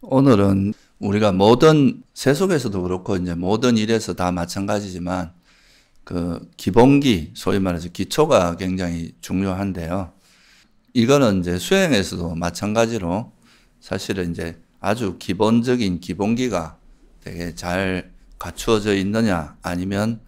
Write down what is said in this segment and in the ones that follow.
오늘은 우리가 모든 세속에서도 그렇고 이제 모든 일에서 다 마찬가지지만 그 기본기 소위 말해서 기초가 굉장히 중요한데요. 이거는 이제 수행에서도 마찬가지로 사실은 이제 아주 기본적인 기본기가 되게 잘 갖추어져 있느냐 아니면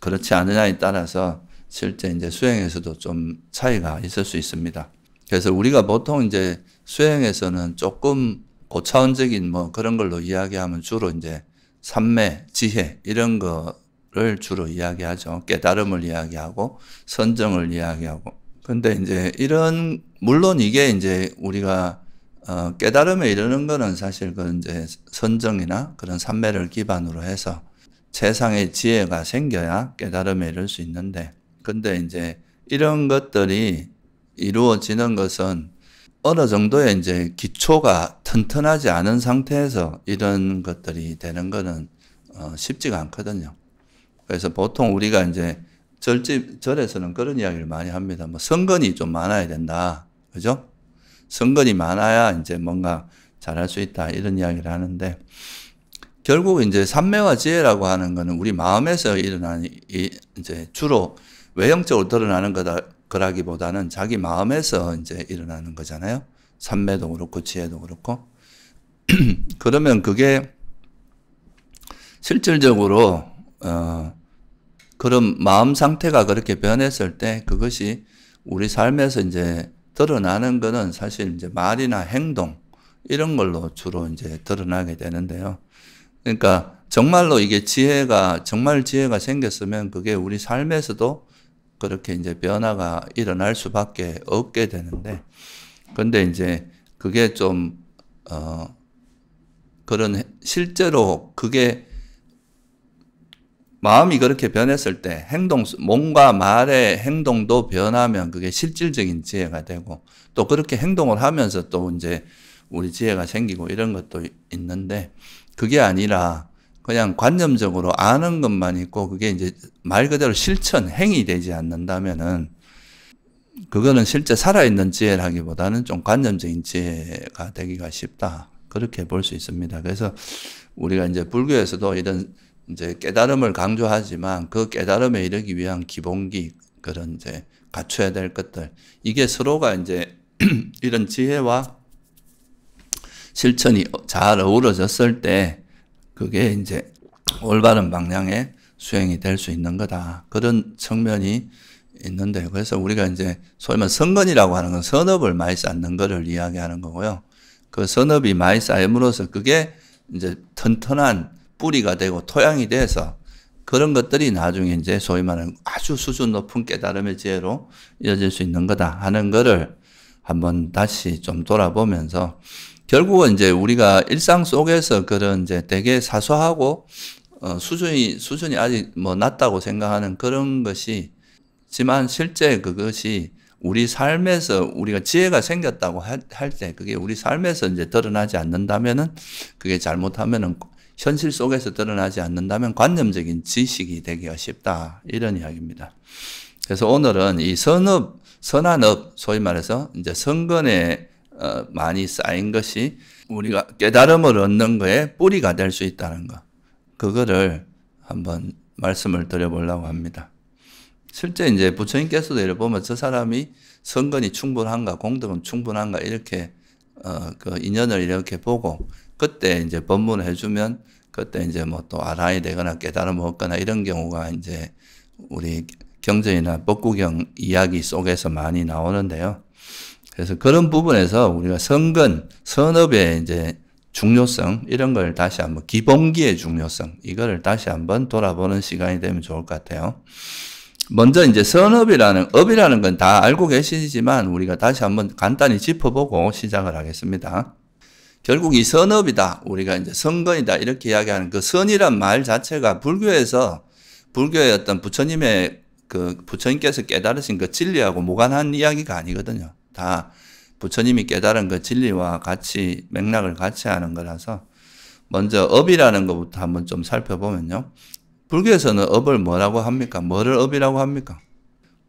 그렇지 않느냐에 따라서 실제 이제 수행에서도 좀 차이가 있을 수 있습니다. 그래서 우리가 보통 이제 수행에서는 조금 고차원적인 뭐 그런 걸로 이야기하면 주로 이제 삼매, 지혜 이런 거를 주로 이야기하죠. 깨달음을 이야기하고 선정을 이야기하고. 근데 이제 이런 물론 이게 이제 우리가 어, 깨달음에 이르는 거는 사실 그 이제 선정이나 그런 삼매를 기반으로 해서 세상의 지혜가 생겨야 깨달음에 이를 수 있는데 근데 이제 이런 것들이 이루어지는 것은 어느 정도의 이제 기초가 튼튼하지 않은 상태에서 이런 것들이 되는 거는 어, 쉽지가 않거든요. 그래서 보통 우리가 이제 절집, 절에서는 그런 이야기를 많이 합니다. 뭐 성건이 좀 많아야 된다. 그죠? 성건이 많아야 이제 뭔가 잘할 수 있다. 이런 이야기를 하는데 결국 이제 삼매와 지혜라고 하는 거는 우리 마음에서 일어나는 이제 주로 외형적으로 드러나는 거다 거라기보다는 자기 마음에서 이제 일어나는 거잖아요. 삼매도 그렇고 지혜도 그렇고. 그러면 그게 실질적으로 어, 그런 마음 상태가 그렇게 변했을 때 그것이 우리 삶에서 이제 드러나는 거는 사실 이제 말이나 행동 이런 걸로 주로 이제 드러나게 되는데요. 그러니까 정말로 이게 지혜가 정말 지혜가 생겼으면 그게 우리 삶에서도 그렇게 이제 변화가 일어날 수밖에 없게 되는데, 근데 이제 그게 좀, 어, 그런, 실제로 그게 마음이 그렇게 변했을 때 행동, 몸과 말의 행동도 변하면 그게 실질적인 지혜가 되고 또 그렇게 행동을 하면서 또 이제 우리 지혜가 생기고 이런 것도 있는데 그게 아니라 그냥 관념적으로 아는 것만 있고 그게 이제 말 그대로 실천, 행위 되지 않는다면은 그거는 실제 살아있는 지혜라기보다는 좀 관념적인 지혜가 되기가 쉽다. 그렇게 볼 수 있습니다. 그래서 우리가 이제 불교에서도 이런 이제 깨달음을 강조하지만 그 깨달음에 이르기 위한 기본기 그런 이제 갖춰야 될 것들 이게 서로가 이제 이런 지혜와 실천이 잘 어우러졌을 때 그게 이제 올바른 방향의 수행이 될 수 있는 거다. 그런 측면이 있는데 그래서 우리가 이제 소위 말 선건이라고 하는 건 선업을 많이 쌓는 거를 이야기하는 거고요. 그 선업이 많이 쌓임으로써 그게 이제 튼튼한 뿌리가 되고 토양이 돼서 그런 것들이 나중에 이제 소위 말하는 아주 수준 높은 깨달음의 지혜로 이어질 수 있는 거다 하는 거를 한번 다시 좀 돌아보면서 결국은 이제 우리가 일상 속에서 그런 이제 되게 사소하고 어, 수준이 수준이 아직 뭐 낮다고 생각하는 그런 것이 지만 실제 그것이 우리 삶에서 우리가 지혜가 생겼다고 할 때 그게 우리 삶에서 이제 드러나지 않는다면은 그게 잘못하면은 현실 속에서 드러나지 않는다면 관념적인 지식이 되기가 쉽다 이런 이야기입니다. 그래서 오늘은 이 선업 선한업 소위 말해서 이제 선근의 어, 많이 쌓인 것이 우리가 깨달음을 얻는 거에 뿌리가 될 수 있다는 것. 그거를 한번 말씀을 드려보려고 합니다. 실제 이제 부처님께서도 이를 보면 저 사람이 선건이 충분한가, 공덕은 충분한가, 이렇게, 어, 그 인연을 이렇게 보고, 그때 이제 법문을 해주면, 그때 이제 뭐또아라 되거나 깨달음 얻거나 이런 경우가 이제 우리 경전이나 법구경 이야기 속에서 많이 나오는데요. 그래서 그런 부분에서 우리가 선건 선업의 이제 중요성 이런 걸 다시 한번 기본기의 중요성 이거를 다시 한번 돌아보는 시간이 되면 좋을 것 같아요. 먼저 이제 선업이라는 업이라는 건 다 알고 계시지만 우리가 다시 한번 간단히 짚어보고 시작을 하겠습니다. 결국 이 선업이다 우리가 이제 선건이다 이렇게 이야기하는 그 선이란 말 자체가 불교에서 불교의 어떤 부처님의 그 부처님께서 깨달으신 그 진리하고 무관한 이야기가 아니거든요. 다 부처님이 깨달은 그 진리와 같이 맥락을 같이 하는 거라서 먼저 업이라는 것부터 한번 좀 살펴보면요. 불교에서는 업을 뭐라고 합니까? 뭐를 업이라고 합니까?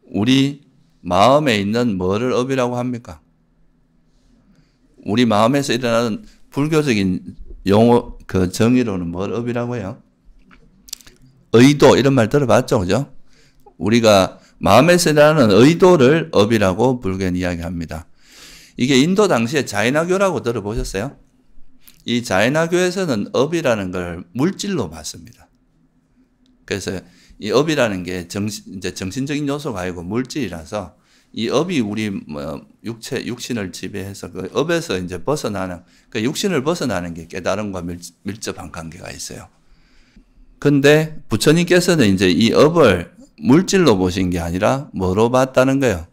우리 마음에 있는 뭐를 업이라고 합니까? 우리 마음에서 일어나는 불교적인 용어 그 정의로는 뭘 업이라고 해요? 의도 이런 말 들어봤죠, 그죠? 우리가 마음에 세라는 의도를 업이라고 불겐 교 이야기합니다. 이게 인도 당시에 자이나교라고 들어보셨어요? 이 자이나교에서는 업이라는 걸 물질로 봤습니다. 그래서 이 업이라는 게 정신, 이제 정신적인 요소가 아니고 물질이라서 이 업이 우리 뭐 육체, 육신을 지배해서 그 업에서 이제 벗어나는, 그 육신을 벗어나는 게 깨달음과 밀접한 관계가 있어요. 근데 부처님께서는 이제 이 업을 물질로 보신 게 아니라 뭐로 봤다는 거예요?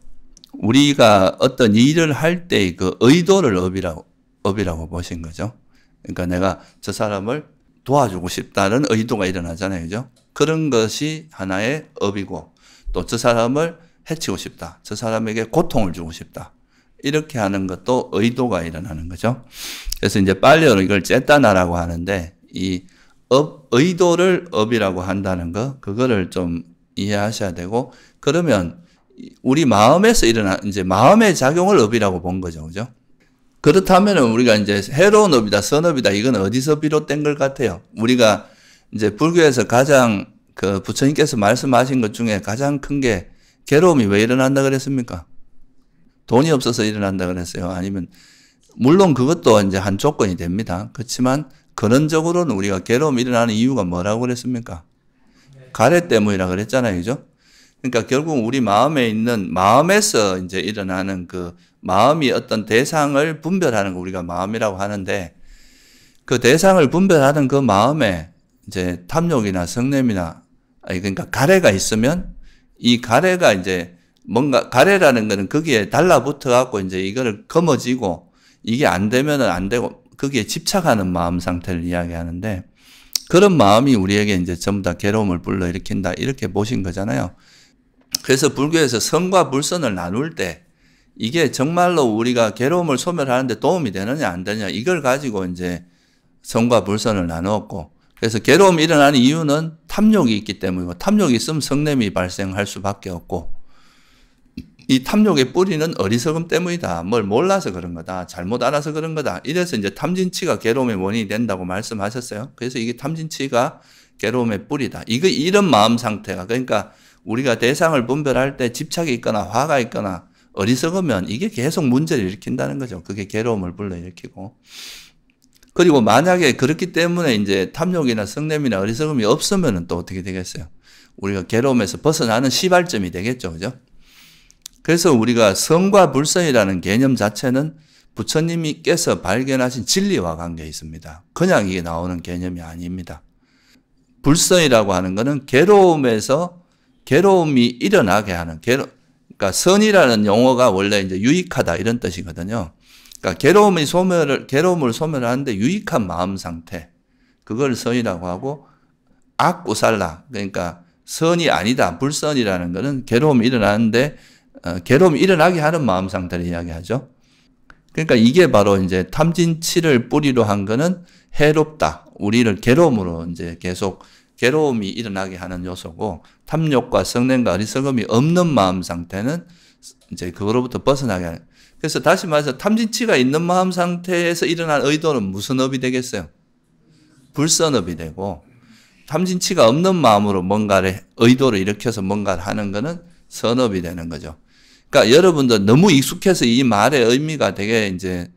우리가 어떤 일을 할 때 그 의도를 업이라고, 업이라고 보신 거죠. 그러니까 내가 저 사람을 도와주고 싶다는 의도가 일어나잖아요. 그죠? 그런 것이 하나의 업이고 또 저 사람을 해치고 싶다. 저 사람에게 고통을 주고 싶다. 이렇게 하는 것도 의도가 일어나는 거죠. 그래서 이제 빨리어로 이걸 쨌다나라고 하는데 이 업, 의도를 업이라고 한다는 거, 그거를 좀 이해하셔야 되고 그러면 우리 마음에서 일어나 이제 마음의 작용을 업이라고 본 거죠, 그죠? 그렇다면은 우리가 이제 해로운 업이다, 선업이다 이건 어디서 비롯된 걸 같아요? 우리가 이제 불교에서 가장 그 부처님께서 말씀하신 것 중에 가장 큰 게 괴로움이 왜 일어난다 그랬습니까? 돈이 없어서 일어난다 그랬어요. 아니면 물론 그것도 이제 한 조건이 됩니다. 그렇지만 근원적으로는 우리가 괴로움이 일어나는 이유가 뭐라고 그랬습니까? 가래 때문이라 그랬잖아요. 그죠? 그러니까 결국 우리 마음에 있는 마음에서 이제 일어나는 그 마음이 어떤 대상을 분별하는 거 우리가 마음이라고 하는데 그 대상을 분별하는 그 마음에 이제 탐욕이나 성냄이나 아니 그러니까 가래가 있으면 이 가래가 이제 뭔가 가래라는 거는 거기에 달라붙어 갖고 이제 이거를 거머쥐고 이게 안 되면은 안 되고 거기에 집착하는 마음 상태를 이야기하는데 그런 마음이 우리에게 이제 전부 다 괴로움을 불러일으킨다. 이렇게 보신 거잖아요. 그래서 불교에서 선과 불선을 나눌 때 이게 정말로 우리가 괴로움을 소멸하는데 도움이 되느냐 안 되느냐 이걸 가지고 이제 선과 불선을 나누었고 그래서 괴로움이 일어나는 이유는 탐욕이 있기 때문이고 탐욕이 있으면 성냄이 발생할 수밖에 없고 이 탐욕의 뿌리는 어리석음 때문이다. 뭘 몰라서 그런 거다. 잘못 알아서 그런 거다. 이래서 이제 탐진치가 괴로움의 원인이 된다고 말씀하셨어요. 그래서 이게 탐진치가 괴로움의 뿌리다. 이거 이런 마음 상태가 그러니까 우리가 대상을 분별할 때 집착이 있거나 화가 있거나 어리석으면 이게 계속 문제를 일으킨다는 거죠. 그게 괴로움을 불러일으키고. 그리고 만약에 그렇기 때문에 이제 탐욕이나 성냄이나 어리석음이 없으면 또 어떻게 되겠어요? 우리가 괴로움에서 벗어나는 시발점이 되겠죠. 그죠? 그래서 우리가 성과 불성이라는 개념 자체는 부처님께서 이 발견하신 진리와 관계 있습니다. 그냥 이게 나오는 개념이 아닙니다. 불성이라고 하는 것은 괴로움에서 괴로움이 일어나게 하는 괴로 그러니까 선이라는 용어가 원래 이제 유익하다 이런 뜻이거든요. 그러니까 괴로움이 소멸을 괴로움을 소멸하는데 유익한 마음 상태 그걸 선이라고 하고 악구살라 그러니까 선이 아니다 불선이라는 것은 괴로움이 일어나는데 어, 괴로움이 일어나게 하는 마음 상태를 이야기하죠. 그러니까 이게 바로 이제 탐진치를 뿌리로 한 거는 해롭다. 우리를 괴로움으로 이제 계속 괴로움이 일어나게 하는 요소고 탐욕과 성냄과 어리석음이 없는 마음 상태는 이제 그거로부터 벗어나게 하는. 그래서 다시 말해서 탐진치가 있는 마음 상태에서 일어난 의도는 무슨 업이 되겠어요? 불선업이 되고 탐진치가 없는 마음으로 뭔가를 의도를 일으켜서 뭔가를 하는 거는 선업이 되는 거죠. 그러니까 여러분들 너무 익숙해서 이 말의 의미가 되게 이제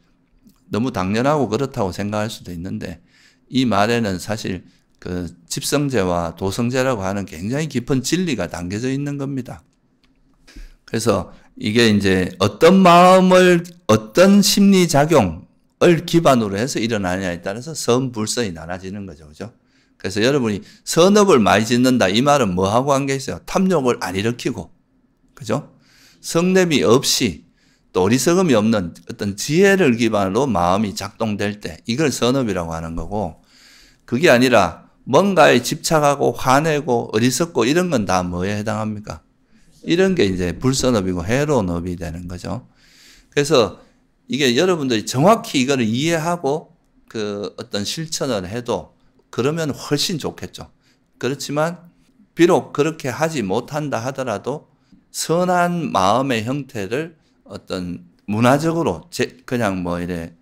너무 당연하고 그렇다고 생각할 수도 있는데 이 말에는 사실 그 집성제와 도성제라고 하는 굉장히 깊은 진리가 담겨져 있는 겁니다. 그래서 이게 이제 어떤 마음을 어떤 심리 작용을 기반으로 해서 일어나느냐에 따라서 선불선이 나눠지는 거죠. 그죠? 그래서 여러분이 선업을 많이 짓는다 이 말은 뭐하고 관계 있어요? 탐욕을 안 일으키고. 그죠? 성냄이 없이 또 어리석음이 없는 어떤 지혜를 기반으로 마음이 작동될 때 이걸 선업이라고 하는 거고 그게 아니라 뭔가에 집착하고 화내고 어리석고 이런 건 다 뭐에 해당합니까? 이런 게 이제 불선업이고 해로운업이 되는 거죠. 그래서 이게 여러분들이 정확히 이거를 이해하고 그 어떤 실천을 해도 그러면 훨씬 좋겠죠. 그렇지만 비록 그렇게 하지 못한다 하더라도 선한 마음의 형태를 어떤 문화적으로 제, 그냥 뭐 이래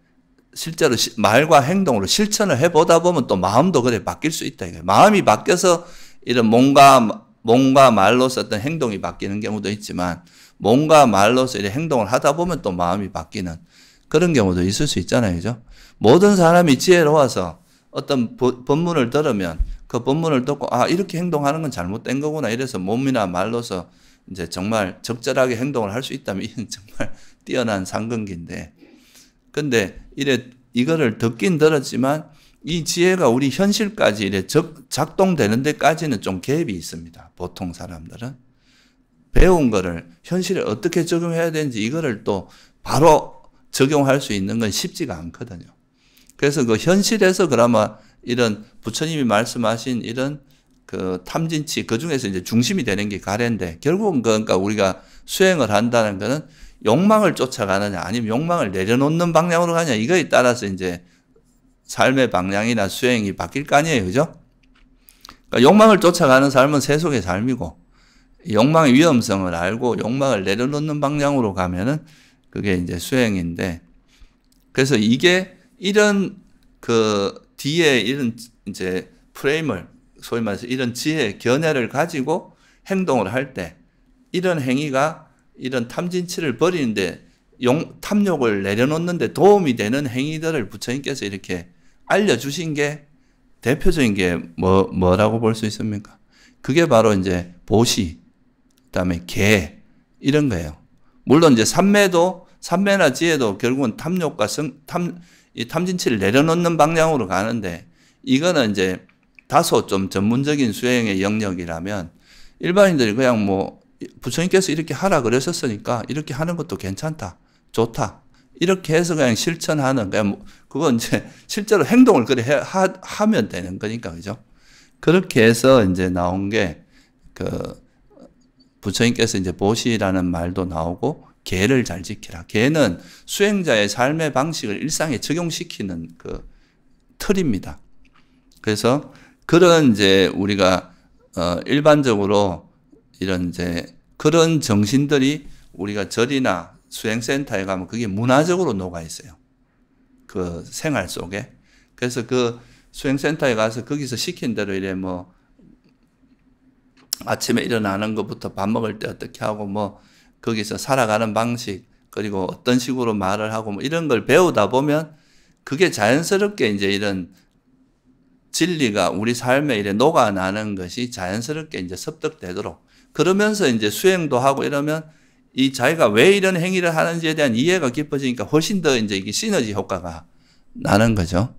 실제로 시, 말과 행동으로 실천을 해보다 보면 또 마음도 그래 바뀔 수 있다 이거예요. 마음이 바뀌어서 이런 몸과 몸과 말로서 어떤 행동이 바뀌는 경우도 있지만 몸과 말로서 이런 행동을 하다 보면 또 마음이 바뀌는 그런 경우도 있을 수 있잖아요, 그죠? 모든 사람이 지혜로워서 어떤 보, 문을 들으면 그 본문을 듣고 아 이렇게 행동하는 건 잘못된 거구나 이래서 몸이나 말로서 이제 정말 적절하게 행동을 할 수 있다면 이건 정말 뛰어난 상근기인데 근데 이래 이거를 듣긴 들었지만 이 지혜가 우리 현실까지 이래 적, 작동되는 데까지는 좀 갭이 있습니다. 보통 사람들은 배운 거를 현실에 어떻게 적용해야 되는지 이거를 또 바로 적용할 수 있는 건 쉽지가 않거든요. 그래서 그 현실에서 그나마 이런 부처님이 말씀하신 이런 그 탐진치 그 중에서 이제 중심이 되는 게 가래인데 결국은 그 그러니까 우리가 수행을 한다는 거는 욕망을 쫓아가느냐 아니면 욕망을 내려놓는 방향으로 가냐 이거에 따라서 이제 삶의 방향이나 수행이 바뀔 거 아니에요 그죠? 그러니까 욕망을 쫓아가는 삶은 세속의 삶이고 욕망의 위험성을 알고 욕망을 내려놓는 방향으로 가면은 그게 이제 수행인데 그래서 이게 이런 그 뒤에 이런 이제 프레임을 소위 말해서 이런 지혜, 견해를 가지고 행동을 할 때 이런 행위가 이런 탐진치를 버리는데 용, 탐욕을 내려놓는데 도움이 되는 행위들을 부처님께서 이렇게 알려주신 게 대표적인 게 뭐, 뭐라고 볼 수 있습니까? 그게 바로 이제 보시, 그 다음에 개, 이런 거예요. 물론 이제 삼매도, 삼매나 지혜도 결국은 탐욕과 성, 탐, 이 탐진치를 내려놓는 방향으로 가는데 이거는 이제 다소 좀 전문적인 수행의 영역이라면 일반인들이 그냥 뭐 부처님께서 이렇게 하라 그러셨으니까 이렇게 하는 것도 괜찮다. 좋다. 이렇게 해서 그냥 실천하는 그냥 뭐 그건 이제 실제로 행동을 그래 하, 하면 되는 거니까 그죠? 그렇게 해서 이제 나온 게 그 부처님께서 이제 보시라는 말도 나오고 계를 잘 지키라. 계는 수행자의 삶의 방식을 일상에 적용시키는 그 틀입니다. 그래서 그런 이제 우리가 어 일반적으로 이런 이제 그런 정신들이 우리가 절이나 수행센터에 가면 그게 문화적으로 녹아 있어요. 그 생활 속에. 그래서 그 수행센터에 가서 거기서 시킨 대로 이래 뭐 아침에 일어나는 것부터 밥 먹을 때 어떻게 하고 뭐 거기서 살아가는 방식 그리고 어떤 식으로 말을 하고 뭐 이런 걸 배우다 보면 그게 자연스럽게 이제 이런 진리가 우리 삶에 이래 녹아나는 것이 자연스럽게 이제 습득되도록 그러면서 이제 수행도 하고 이러면 이 자기가 왜 이런 행위를 하는지에 대한 이해가 깊어지니까 훨씬 더 이제 이게 시너지 효과가 나는 거죠.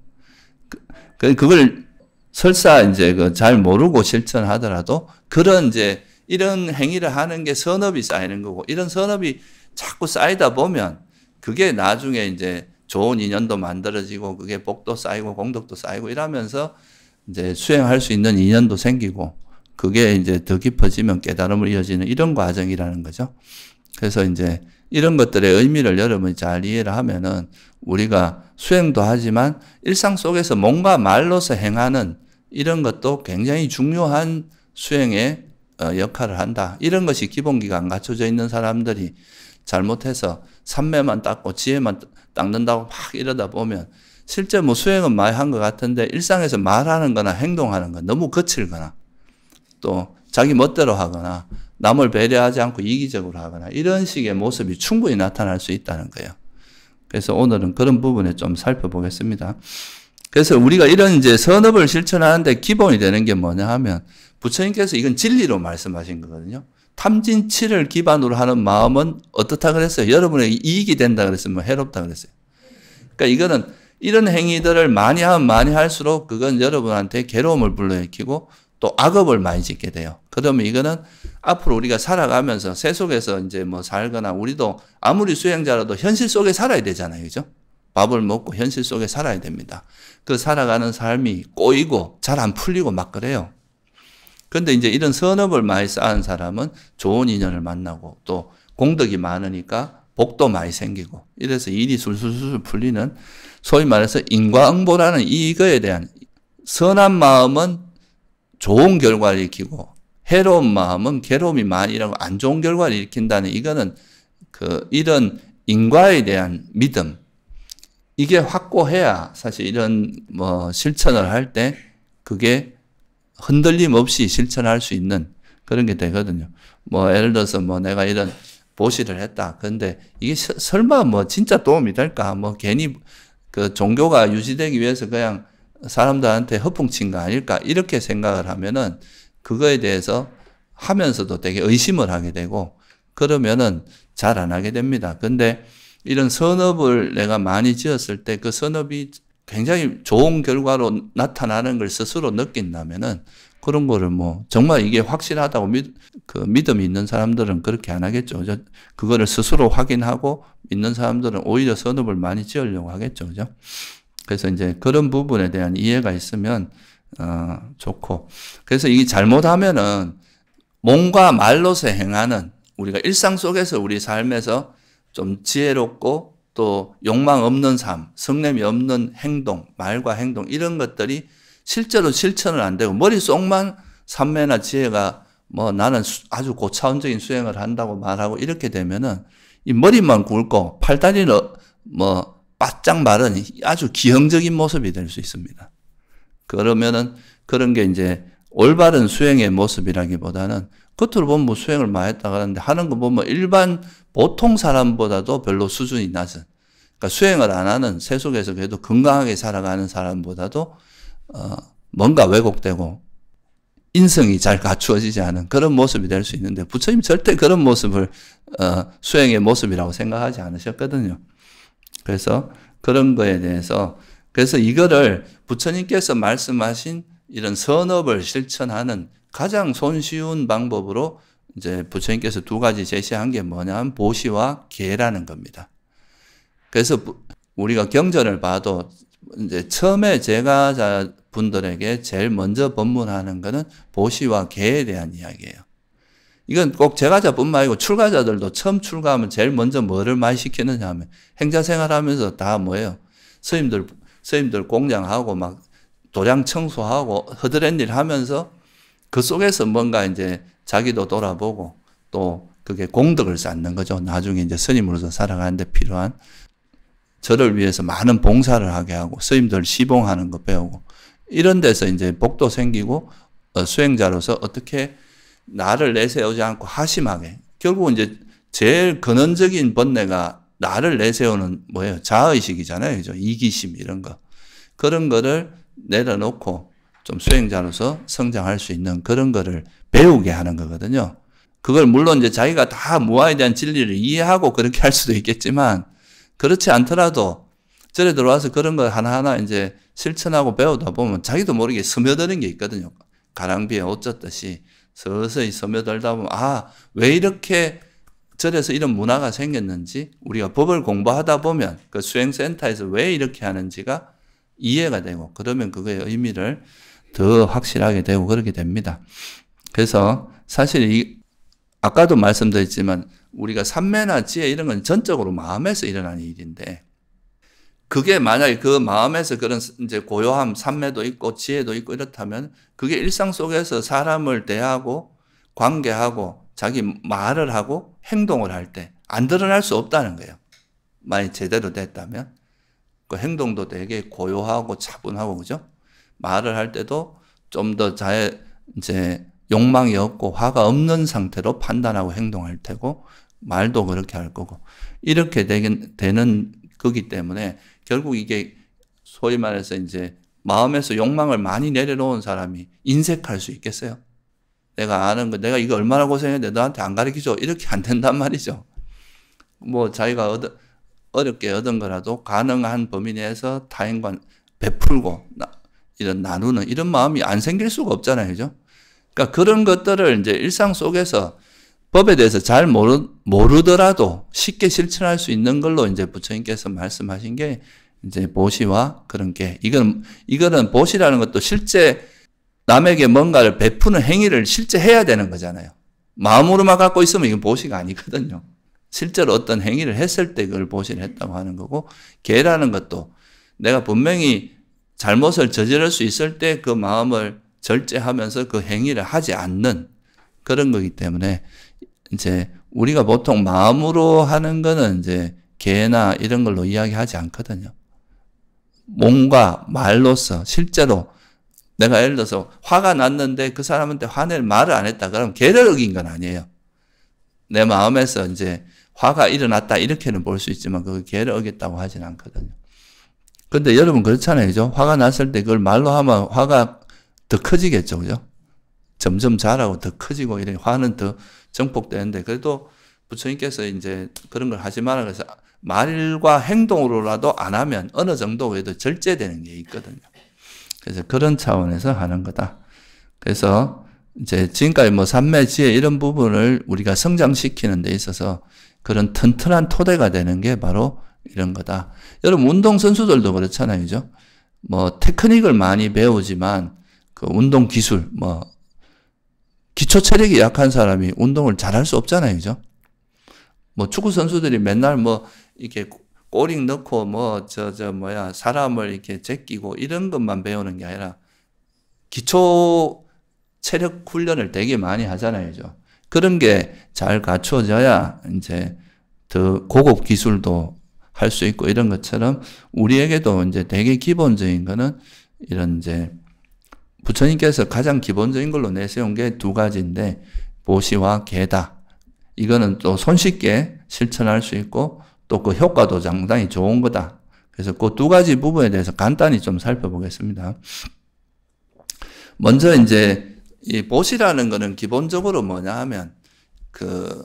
그, 그 그걸 설사 이제 그 잘 모르고 실천하더라도 그런 이제 이런 행위를 하는 게 선업이 쌓이는 거고 이런 선업이 자꾸 쌓이다 보면 그게 나중에 이제 좋은 인연도 만들어지고 그게 복도 쌓이고 공덕도 쌓이고 이러면서 이제 수행할 수 있는 인연도 생기고 그게 이제 더 깊어지면 깨달음을 이어지는 이런 과정이라는 거죠. 그래서 이제 이런 것들의 의미를 여러분이 잘 이해를 하면은 우리가 수행도 하지만 일상 속에서 몸과 말로서 행하는 이런 것도 굉장히 중요한 수행의 어, 역할을 한다. 이런 것이 기본기가 안 갖춰져 있는 사람들이 잘못해서 삼매만 닦고 지혜만 닦는다고 막 이러다 보면 실제 뭐 수행은 많이 한 것 같은데 일상에서 말하는 거나 행동하는 거 너무 거칠거나 또 자기 멋대로 하거나 남을 배려하지 않고 이기적으로 하거나 이런 식의 모습이 충분히 나타날 수 있다는 거예요. 그래서 오늘은 그런 부분에 좀 살펴보겠습니다. 그래서 우리가 이런 이제 선업을 실천하는데 기본이 되는 게 뭐냐 하면 부처님께서 이건 진리로 말씀하신 거거든요. 탐진치를 기반으로 하는 마음은 어떻다 그랬어요? 여러분의 이익이 된다 그랬어요? 뭐 해롭다 그랬어요? 그러니까 이거는 이런 행위들을 많이 하면 많이 할수록 그건 여러분한테 괴로움을 불러일으키고 또 악업을 많이 짓게 돼요. 그러면 이거는 앞으로 우리가 살아가면서 세속에서 이제 뭐 살거나 우리도 아무리 수행자라도 현실 속에 살아야 되잖아요. 그죠? 밥을 먹고 현실 속에 살아야 됩니다. 그 살아가는 삶이 꼬이고 잘 안 풀리고 막 그래요. 근데 이제 이런 선업을 많이 쌓은 사람은 좋은 인연을 만나고 또 공덕이 많으니까 복도 많이 생기고 이래서 일이 술술술 풀리는 소위 말해서 인과응보라는 이거에 대한 선한 마음은 좋은 결과를 일으키고 해로운 마음은 괴로움이 많이 일어나고 안 좋은 결과를 일으킨다는 이거는 그 이런 인과에 대한 믿음 이게 확고해야 사실 이런 뭐 실천을 할 때 그게 흔들림 없이 실천할 수 있는 그런 게 되거든요. 뭐 예를 들어서 뭐 내가 이런 보시를 했다. 근데 이게 서, 설마 뭐 진짜 도움이 될까? 뭐 괜히 그 종교가 유지되기 위해서 그냥 사람들한테 허풍친 거 아닐까? 이렇게 생각을 하면은 그거에 대해서 하면서도 되게 의심을 하게 되고 그러면은 잘 안 하게 됩니다. 근데 이런 선업을 내가 많이 지었을 때 그 선업이 굉장히 좋은 결과로 나타나는 걸 스스로 느낀다면은 그런 거를 뭐 정말 이게 확실하다고 믿, 그 믿음이 있는 사람들은 그렇게 안 하겠죠. 그죠? 그거를 스스로 확인하고 믿는 사람들은 오히려 선업을 많이 지으려고 하겠죠. 그죠? 그래서 이제 그런 부분에 대한 이해가 있으면 어, 좋고 그래서 이게 잘못하면은 몸과 말로서 행하는 우리가 일상 속에서 우리 삶에서 좀 지혜롭고 또 욕망 없는 삶, 성냄이 없는 행동, 말과 행동 이런 것들이 실제로 실천을 안 되고 머릿속만 삼매나 지혜가 뭐 나는 아주 고차원적인 수행을 한다고 말하고 이렇게 되면은 이 머리만 굵고 팔다리는 뭐 바짝 마른 아주 기형적인 모습이 될 수 있습니다. 그러면은 그런 게 이제 올바른 수행의 모습이라기보다는 겉으로 보면 뭐 수행을 많이 했다 그러는데 하는 거 보면 일반 보통 사람보다도 별로 수준이 낮은 그러니까 수행을 안 하는 세속에서 그래도 건강하게 살아가는 사람보다도 어, 뭔가 왜곡되고 인성이 잘 갖추어지지 않은 그런 모습이 될 수 있는데 부처님 절대 그런 모습을 어, 수행의 모습이라고 생각하지 않으셨거든요. 그래서 그런 거에 대해서 그래서 이거를 부처님께서 말씀하신 이런 선업을 실천하는 가장 손쉬운 방법으로 이제 부처님께서 두 가지 제시한 게 뭐냐면 보시와 계라는 겁니다. 그래서 우리가 경전을 봐도 이제 처음에 제가자 분들에게 제일 먼저 법문하는 것은 보시와 계에 대한 이야기예요. 이건 꼭 제가자뿐만 아니고 출가자들도 처음 출가하면 제일 먼저 뭐를 많이 시키느냐 하면 행자 생활하면서 다 뭐예요? 스님들 스님들 공장하고 막 도량 청소하고 허드렛 일 하면서 그 속에서 뭔가 이제 자기도 돌아보고 또 그게 공덕을 쌓는 거죠. 나중에 이제 스님으로서 살아가는데 필요한 저를 위해서 많은 봉사를 하게 하고 스님들 시봉하는 거 배우고 이런 데서 이제 복도 생기고 어, 수행자로서 어떻게 나를 내세우지 않고 하심하게 결국은 이제 제일 근원적인 번뇌가 나를 내세우는 뭐예요? 자의식이잖아요. 그죠? 이기심 이런 거. 그런 거를 내려놓고 좀 수행자로서 성장할 수 있는 그런 거를 배우게 하는 거거든요. 그걸 물론 이제 자기가 다 무아에 대한 진리를 이해하고 그렇게 할 수도 있겠지만 그렇지 않더라도 절에 들어와서 그런 걸 하나하나 이제 실천하고 배우다 보면 자기도 모르게 스며드는 게 있거든요. 가랑비에 어 젖듯이 서서히 스며들다 보면 아, 왜 이렇게 절에서 이런 문화가 생겼는지 우리가 법을 공부하다 보면 그 수행센터에서 왜 이렇게 하는지가 이해가 되고 그러면 그거의 의미를 더 확실하게 되고 그렇게 됩니다. 그래서 사실 이 아까도 말씀드렸지만 우리가 삼매나 지혜 이런 건 전적으로 마음에서 일어나는 일인데 그게 만약에 그 마음에서 그런 이제 고요함, 삼매도 있고 지혜도 있고 이렇다면 그게 일상 속에서 사람을 대하고 관계하고 자기 말을 하고 행동을 할 때 안 드러날 수 없다는 거예요. 만약 제대로 됐다면 그 행동도 되게 고요하고 차분하고 그죠? 말을 할 때도 좀 더 자의 이제 욕망이 없고 화가 없는 상태로 판단하고 행동할 테고 말도 그렇게 할 거고 이렇게 되긴, 되는 거기 때문에 결국 이게 소위 말해서 이제 마음에서 욕망을 많이 내려놓은 사람이 인색할 수 있겠어요? 내가 아는 거, 내가 이거 얼마나 고생했는데 너한테 안 가르치죠? 이렇게 안 된단 말이죠. 뭐 자기가 얻어, 어렵게 얻은 거라도 가능한 범위 내에서 타인과 베풀고, 이런 나누는 이런 마음이 안 생길 수가 없잖아요. 그죠? 그러니까 그런 것들을 이제 일상 속에서 법에 대해서 잘 모르, 모르더라도 쉽게 실천할 수 있는 걸로 이제 부처님께서 말씀하신 게 이제 보시와 그런 게 이건 이거는 보시라는 것도 실제 남에게 뭔가를 베푸는 행위를 실제 해야 되는 거잖아요. 마음으로만 갖고 있으면 이건 보시가 아니거든요. 실제로 어떤 행위를 했을 때 그걸 보시를 했다고 하는 거고 개라는 것도 내가 분명히 잘못을 저지를 수 있을 때 그 마음을 절제하면서 그 행위를 하지 않는 그런 거기 때문에 이제 우리가 보통 마음으로 하는 거는 이제 개나 이런 걸로 이야기하지 않거든요. 몸과 말로서 실제로 내가 예를 들어서 화가 났는데 그 사람한테 화낼 말을 안 했다 그러면 개를 어긴 건 아니에요. 내 마음에서 이제 화가 일어났다 이렇게는 볼 수 있지만 그 개를 어겼다고 하진 않거든요. 근데 여러분 그렇잖아요. 그죠? 화가 났을 때 그걸 말로 하면 화가 더 커지겠죠. 그죠? 점점 자라고 더 커지고 이런 화는 더 정복되는데 그래도 부처님께서 이제 그런 걸 하지 말라 그래서 말과 행동으로라도 안 하면 어느 정도 그래도 절제되는 게 있거든요. 그래서 그런 차원에서 하는 거다. 그래서 이제 지금까지 뭐 삼매 지혜 이런 부분을 우리가 성장시키는 데 있어서 그런 튼튼한 토대가 되는 게 바로 이런 거다. 여러분 운동 선수들도 그렇잖아요, 그죠? 뭐 테크닉을 많이 배우지만 그 운동 기술 뭐 기초 체력이 약한 사람이 운동을 잘할 수 없잖아요, 그죠? 뭐 축구 선수들이 맨날 뭐 이렇게 꼬링 넣고 뭐 저저 저 뭐야 사람을 이렇게 제끼고 이런 것만 배우는 게 아니라 기초 체력 훈련을 되게 많이 하잖아요, 그죠? 그런 게 잘갖추져야 이제 더 고급 기술도 할수 있고 이런 것처럼 우리에게도 이제 되게 기본적인 거는 이런 이제 부처님께서 가장 기본적인 걸로 내세운 게 두 가지인데 보시와 개다. 이거는 또 손쉽게 실천할 수 있고 또 그 효과도 상당히 좋은 거다. 그래서 그 두 가지 부분에 대해서 간단히 좀 살펴보겠습니다. 먼저 이제 이 보시라는 거는 기본적으로 뭐냐 하면 그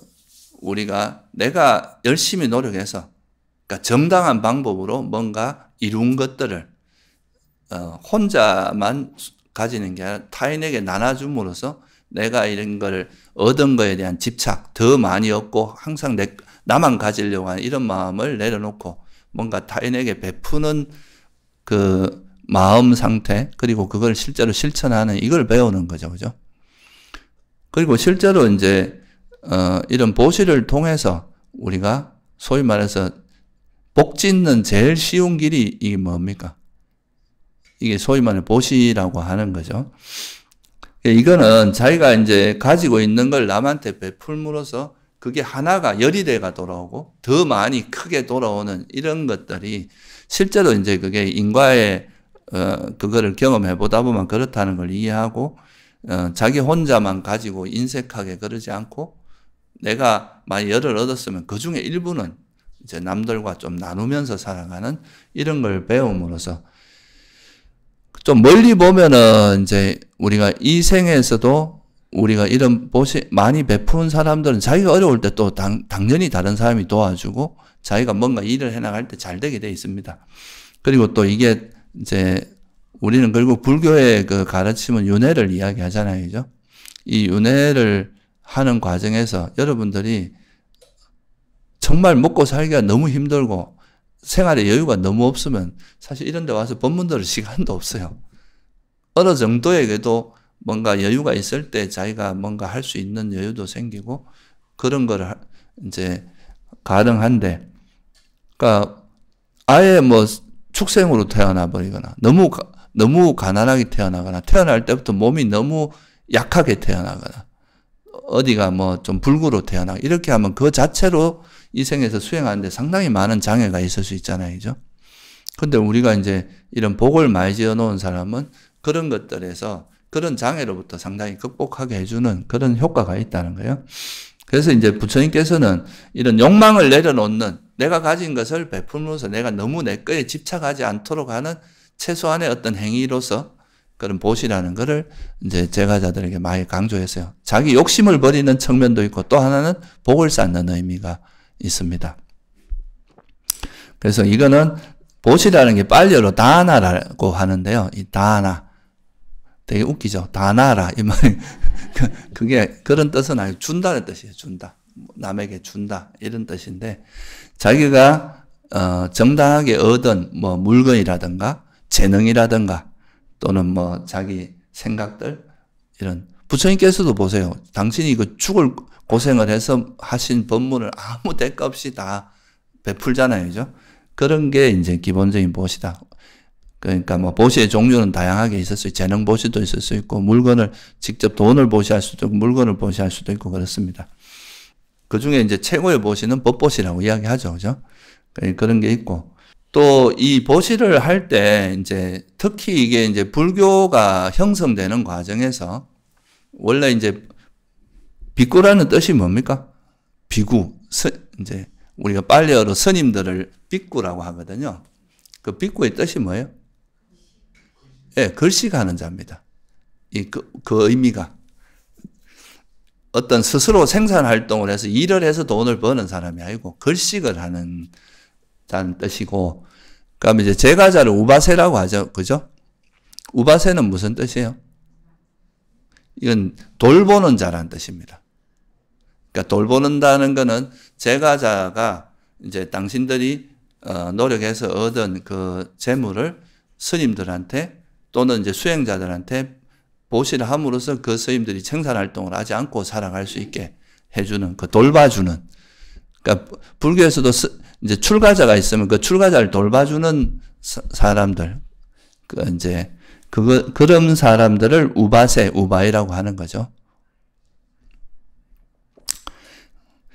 우리가 내가 열심히 노력해서 그러니까 정당한 방법으로 뭔가 이룬 것들을 어, 혼자만 가지는 게 아니라 타인에게 나눠줌으로써 내가 이런 걸 얻은 거에 대한 집착 더 많이 얻고 항상 내, 나만 가지려고 하는 이런 마음을 내려놓고 뭔가 타인에게 베푸는 그 마음 상태 그리고 그걸 실제로 실천하는 이걸 배우는 거죠, 그죠? 그리고 실제로 이제 어, 이런 보시를 통해서 우리가 소위 말해서 복 짓는 제일 쉬운 길이 이게 뭡니까? 이게 소위 말해 보시라고 하는 거죠. 이거는 자기가 이제 가지고 있는 걸 남한테 베풀므로써 그게 하나가 열이 돼가 돌아오고 더 많이 크게 돌아오는 이런 것들이 실제로 이제 그게 인과의 어, 그거를 경험해 보다 보면 그렇다는 걸 이해하고 어, 자기 혼자만 가지고 인색하게 그러지 않고 내가 많이 열을 얻었으면 그 중에 일부는 이제 남들과 좀 나누면서 살아가는 이런 걸 배움으로써 좀 멀리 보면은 이제 우리가 이 생에서도 우리가 이런 보시, 많이 베푼 사람들은 자기가 어려울 때 또 당연히 다른 사람이 도와주고 자기가 뭔가 일을 해나갈 때 잘 되게 돼 있습니다. 그리고 또 이게 이제 우리는 결국 불교의 그 가르침은 윤회를 이야기하잖아요. 그죠? 이 윤회를 하는 과정에서 여러분들이 정말 먹고 살기가 너무 힘들고 생활에 여유가 너무 없으면 사실 이런 데 와서 법문 들을 시간도 없어요. 어느 정도의 그도 뭔가 여유가 있을 때 자기가 뭔가 할 수 있는 여유도 생기고 그런 걸 이제 가능한데 그러니까 아예 뭐 축생으로 태어나 버리거나 너무 너무 가난하게 태어나거나 태어날 때부터 몸이 너무 약하게 태어나거나 어디가 뭐 좀 불구로 태어나 이렇게 하면 그 자체로 이 생에서 수행하는데 상당히 많은 장애가 있을 수 있잖아요. 그죠? 근데 우리가 이제 이런 복을 많이 지어 놓은 사람은 그런 것들에서 그런 장애로부터 상당히 극복하게 해주는 그런 효과가 있다는 거예요. 그래서 이제 부처님께서는 이런 욕망을 내려놓는 내가 가진 것을 베풀면서 내가 너무 내 거에 집착하지 않도록 하는 최소한의 어떤 행위로서 그런 보시라는 것을 이제 제가자들에게 많이 강조했어요. 자기 욕심을 버리는 측면도 있고 또 하나는 복을 쌓는 의미가 있습니다. 그래서 이거는 보시라는 게 빨려로 다나라고 하는데요. 이 다나 되게 웃기죠. 다나라 이 말이 그게 그런 뜻은 아니고 준다는 뜻이에요. 준다. 남에게 준다 이런 뜻인데 자기가 어, 정당하게 얻은 뭐 물건이라든가 재능이라든가 또는 뭐 자기 생각들 이런 부처님께서도 보세요. 당신이 이거 죽을 고생을 해서 하신 법문을 아무 대가 없이 다 베풀잖아요. 그죠? 그런 게 이제 기본적인 보시다. 그러니까 뭐 보시의 종류는 다양하게 있을 수 있고 재능 보시도 있을 수 있고 물건을 직접 돈을 보시할 수도 있고 물건을 보시할 수도 있고 그렇습니다. 그 중에 이제 최고의 보시는 법보시라고 이야기하죠. 그죠? 그, 그런 게 있고 또이 보시를 할 때 이제 특히 이게 이제 불교가 형성되는 과정에서 원래 이제 비구라는 뜻이 뭡니까? 비구. 스, 이제 우리가 빨리어로 스님들을 비구라고 하거든요. 그 비구의 뜻이 뭐예요? 예, 네, 글씨 가는 자입니다. 이, 그, 그 의미가. 어떤 스스로 생산 활동을 해서 일을 해서 돈을 버는 사람이 아니고 글씨를 하는 다는 뜻이고 그럼 이제 제과자를 우바세라고 하죠. 그죠? 우바세는 무슨 뜻이에요? 이건 돌보는 자라는 뜻입니다. 그러니까 돌보는다는 거는 제과자가 이제 당신들이 어, 노력해서 얻은 그 재물을 스님들한테 또는 이제 수행자들한테 보시를 함으로써 그 스님들이 생산 활동을 하지 않고 살아갈 수 있게 해주는 그 돌봐주는 그러니까 불교에서도 이제 출가자가 있으면 그 출가자를 돌봐주는 사람들, 그 이제 그 그런 사람들을 우바세 우바이라고 하는 거죠.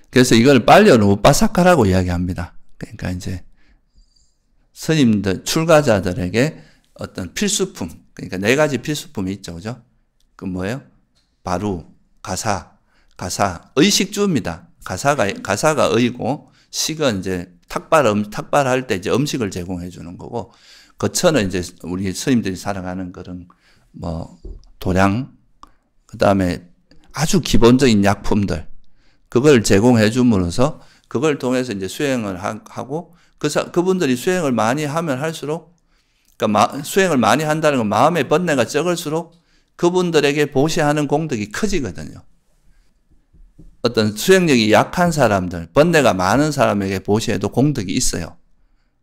그래서 이걸 빨려는 우바사카라고 이야기합니다. 그러니까 이제 스님들 출가자들에게 어떤 필수품, 그러니까 네 가지 필수품이 있죠, 그죠? 그 뭐예요? 바로 가사, 가사, 의식주입니다. 가사가 가사가 의고 식은 이제 탁발 음, 탁발할 때 이제 음식을 제공해 주는 거고 거처는 그 이제 우리 스님들이 살아가는 그런 뭐 도량 그다음에 아주 기본적인 약품들 그걸 제공해 줌으로써 그걸 통해서 이제 수행을 하고 하그 사, 그분들이 수행을 많이 하면 할수록 그러니까 마, 수행을 많이 한다는 건 마음의 번뇌가 적을수록 그분들에게 보시하는 공덕이 커지거든요. 어떤 수행력이 약한 사람들, 번뇌가 많은 사람에게 보시에도 공덕이 있어요.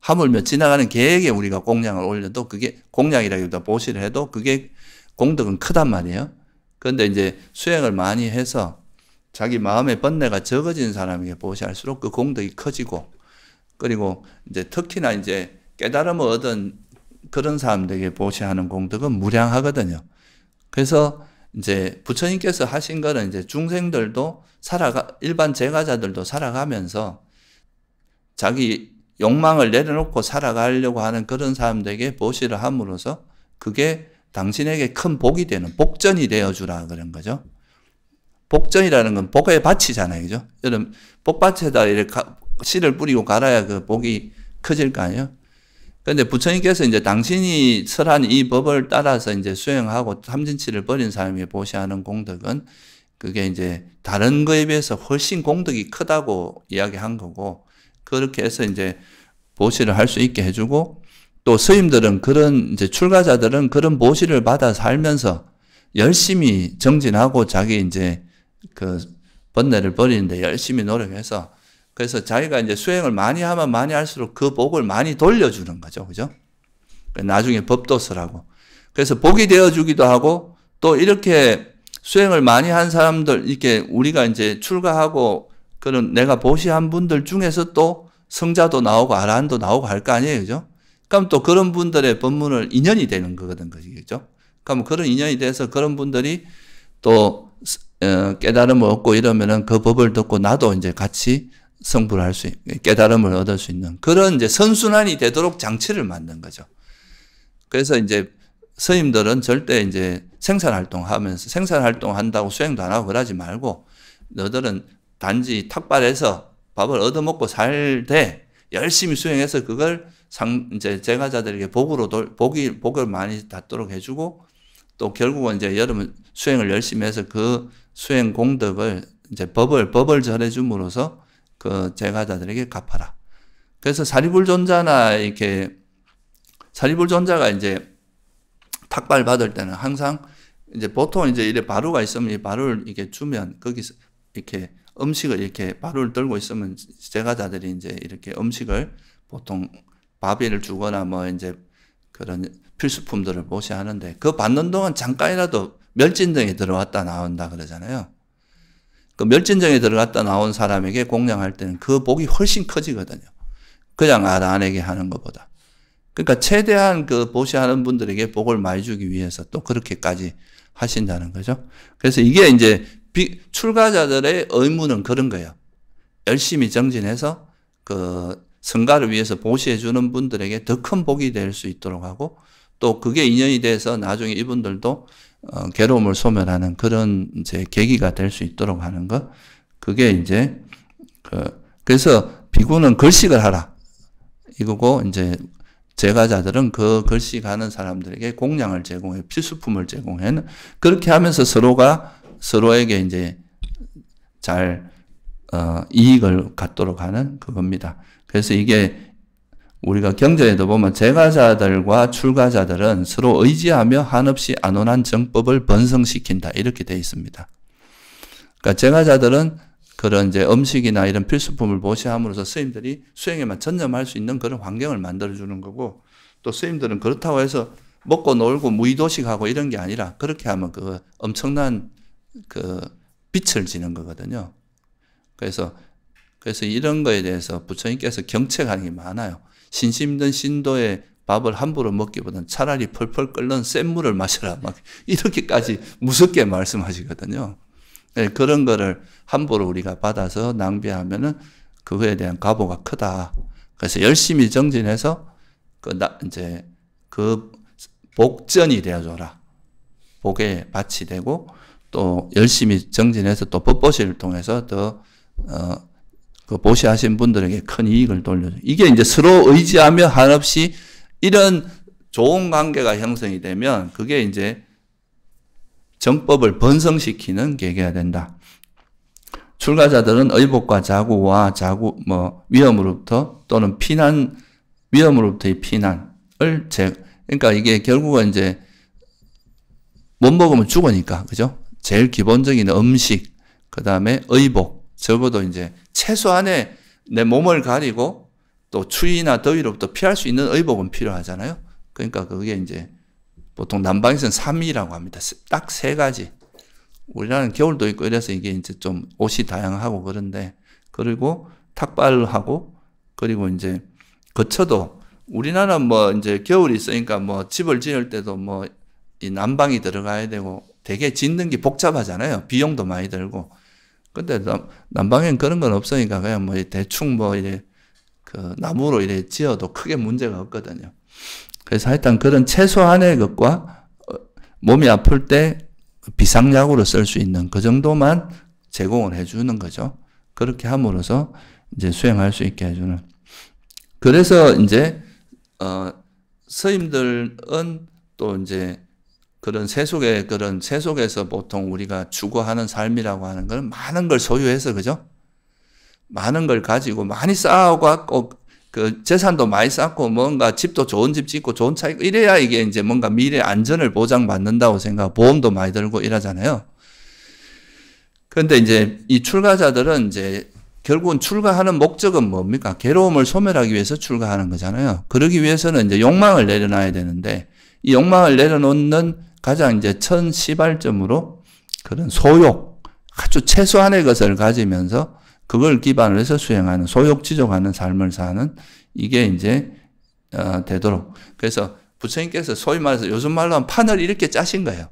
하물며 지나가는 개에게 우리가 공양을 올려도 그게 공양이라기보다 보시를 해도 그게 공덕은 크단 말이에요. 그런데 이제 수행을 많이 해서 자기 마음의 번뇌가 적어진 사람에게 보시할수록 그 공덕이 커지고 그리고 이제 특히나 이제 깨달음을 얻은 그런 사람들에게 보시하는 공덕은 무량하거든요. 그래서 이제 부처님께서 하신 거는 이제 중생들도 살아가 일반 제가자들도 살아가면서 자기 욕망을 내려놓고 살아가려고 하는 그런 사람들에게 보시를 함으로써 그게 당신에게 큰 복이 되는 복전이 되어 주라 그런 거죠. 복전이라는 건 복의 밭이잖아요. 그죠? 여러분 복밭에다 이렇게 씨를 뿌리고 갈아야 그 복이 커질 거 아니에요? 근데 부처님께서 이제 당신이 설한 이 법을 따라서 이제 수행하고 삼진치를 벌인 사람이 보시하는 공덕은 그게 이제 다른 거에 비해서 훨씬 공덕이 크다고 이야기한 거고 그렇게 해서 이제 보시를 할 수 있게 해주고 또 스님들은 그런 이제 출가자들은 그런 보시를 받아 살면서 열심히 정진하고 자기 이제 그 번뇌를 버리는데 열심히 노력해서 그래서 자기가 이제 수행을 많이 하면 많이 할수록 그 복을 많이 돌려주는 거죠. 그죠? 나중에 법도서라고. 그래서 복이 되어주기도 하고 또 이렇게 수행을 많이 한 사람들, 이렇게 우리가 이제 출가하고 그런 내가 보시한 분들 중에서 또 성자도 나오고 아란도 나오고 할 거 아니에요. 그죠? 그럼 또 그런 분들의 법문을 인연이 되는 거거든. 그죠? 그럼 그런 인연이 돼서 그런 분들이 또 어, 깨달음을 얻고 이러면은 그 법을 듣고 나도 이제 같이 성불 할수 깨달음을 얻을 수 있는 그런 이제 선순환이 되도록 장치를 만든 거죠. 그래서 이제 스님들은 절대 이제 생산 활동하면서 생산 활동한다고 수행도 안 하고 그러지 말고 너들은 단지 탁발해서 밥을 얻어먹고 살되 열심히 수행해서 그걸 상 이제 제가자들에게 복으로 돌, 복이 복을 많이 닿도록 해주고 또 결국은 이제 여러분 수행을 열심히 해서 그 수행 공덕을 이제 법을 법을 전해줌으로써 그제가자들에게 갚아라. 그래서 사리불존자나 이렇게 사리불존자가 이제 탁발 받을 때는 항상 이제 보통 이제 이래 바루가 있으면 이 바루를 이렇게 주면 거기서 이렇게 음식을 이렇게 바루를 들고 있으면 제가자들이 이제 이렇게 음식을 보통 밥비를 주거나 뭐 이제 그런 필수품들을 모시하는데 그 받는 동안 잠깐이라도 멸진등이 들어왔다 나온다 그러잖아요. 그 멸진정에 들어갔다 나온 사람에게 공양할 때는 그 복이 훨씬 커지거든요. 그냥 아란에게 하는 것보다. 그러니까 최대한 그 보시하는 분들에게 복을 많이 주기 위해서 또 그렇게까지 하신다는 거죠. 그래서 이게 이제 출가자들의 의무는 그런 거예요. 열심히 정진해서 그 성가를 위해서 보시해 주는 분들에게 더 큰 복이 될 수 있도록 하고 또 그게 인연이 돼서 나중에 이분들도 어, 괴로움을 소멸하는 그런 이제 계기가 될 수 있도록 하는 것. 그게 이제 그 그래서 비구는 걸식을 하라 이거고 이제 제가자들은 그 걸식 하는 사람들에게 공양을 제공해 필수품을 제공해 그렇게 하면서 서로가 서로에게 이제 잘 어, 이익을 갖도록 하는 그겁니다. 그래서 이게 우리가 경전에도 보면 제가자들과 출가자들은 서로 의지하며 한없이 안온한 정법을 번성시킨다 이렇게 되어 있습니다. 그러니까 재가자들은 그런 이제 음식이나 이런 필수품을 보시함으로써 스님들이 수행에만 전념할 수 있는 그런 환경을 만들어 주는 거고 또 스님들은 그렇다고 해서 먹고 놀고 무의도식하고 이런 게 아니라 그렇게 하면 그 엄청난 그 빛을 지는 거거든요. 그래서 그래서 이런 거에 대해서 부처님께서 경책하는 게 많아요. 신심 있는 신도의 밥을 함부로 먹기보다는 차라리 펄펄 끓는 센 물을 마셔라. 막 이렇게까지 무섭게 말씀하시거든요. 네, 그런 거를 함부로 우리가 받아서 낭비하면은 그거에 대한 과보가 크다. 그래서 열심히 정진해서 그 나, 이제 그 복전이 되어줘라. 복에 밭이 되고 또 열심히 정진해서 또법보이을 통해서 더 어, 그 보시하신 분들에게 큰 이익을 돌려줘. 이게 이제 서로 의지하며 한없이 이런 좋은 관계가 형성이 되면 그게 이제 정법을 번성시키는 계기가 된다. 출가자들은 의복과 자구와 자구 뭐 위험으로부터 또는 피난 위험으로부터의 피난을 제 그러니까 이게 결국은 이제 못 먹으면 죽으니까 그죠? 제일 기본적인 음식 그다음에 의복 적어도 이제 최소한의 내 몸을 가리고 또 추위나 더위로부터 피할 수 있는 의복은 필요하잖아요. 그러니까 그게 이제 보통 남방에서는 3위라고 합니다. 딱 세 가지. 우리나라는 겨울도 있고 이래서 이게 이제 좀 옷이 다양하고 그런데 그리고 탁발하고 그리고 이제 거쳐도 우리나라 뭐 이제 겨울이 있으니까 뭐 집을 지을 때도 뭐 이 난방이 들어가야 되고 되게 짓는 게 복잡하잖아요. 비용도 많이 들고 근데 남, 남방에는 그런 건 없으니까 그냥 뭐 대충 뭐 이래 그 나무로 이래 지어도 크게 문제가 없거든요. 그래서 하여튼 그런 최소한의 것과 어, 몸이 아플 때 비상약으로 쓸 수 있는 그 정도만 제공을 해주는 거죠. 그렇게 함으로써 이제 수행할 수 있게 해주는. 그래서 이제 어, 서임들은 또 이제 그런 세속의 그런 세속에서 보통 우리가 추구하는 삶이라고 하는 것 많은 걸 소유해서 그죠? 많은 걸 가지고 많이 쌓아갖고 그 재산도 많이 쌓고 뭔가 집도 좋은 집 짓고 좋은 차 있고 이래야 이게 이제 뭔가 미래 안전을 보장받는다고 생각 보험도 많이 들고 이러잖아요. 그런데 이제 이 출가자들은 이제 결국은 출가하는 목적은 뭡니까? 괴로움을 소멸하기 위해서 출가하는 거잖아요. 그러기 위해서는 이제 욕망을 내려놔야 되는데 이 욕망을 내려놓는 가장 이제 천 시발점으로 그런 소욕, 아주 최소한의 것을 가지면서 그걸 기반으로 해서 수행하는 소욕 지족하는 삶을 사는 이게 이제 어, 되도록 그래서 부처님께서 소위 말해서 요즘 말로 하면 판을 이렇게 짜신 거예요.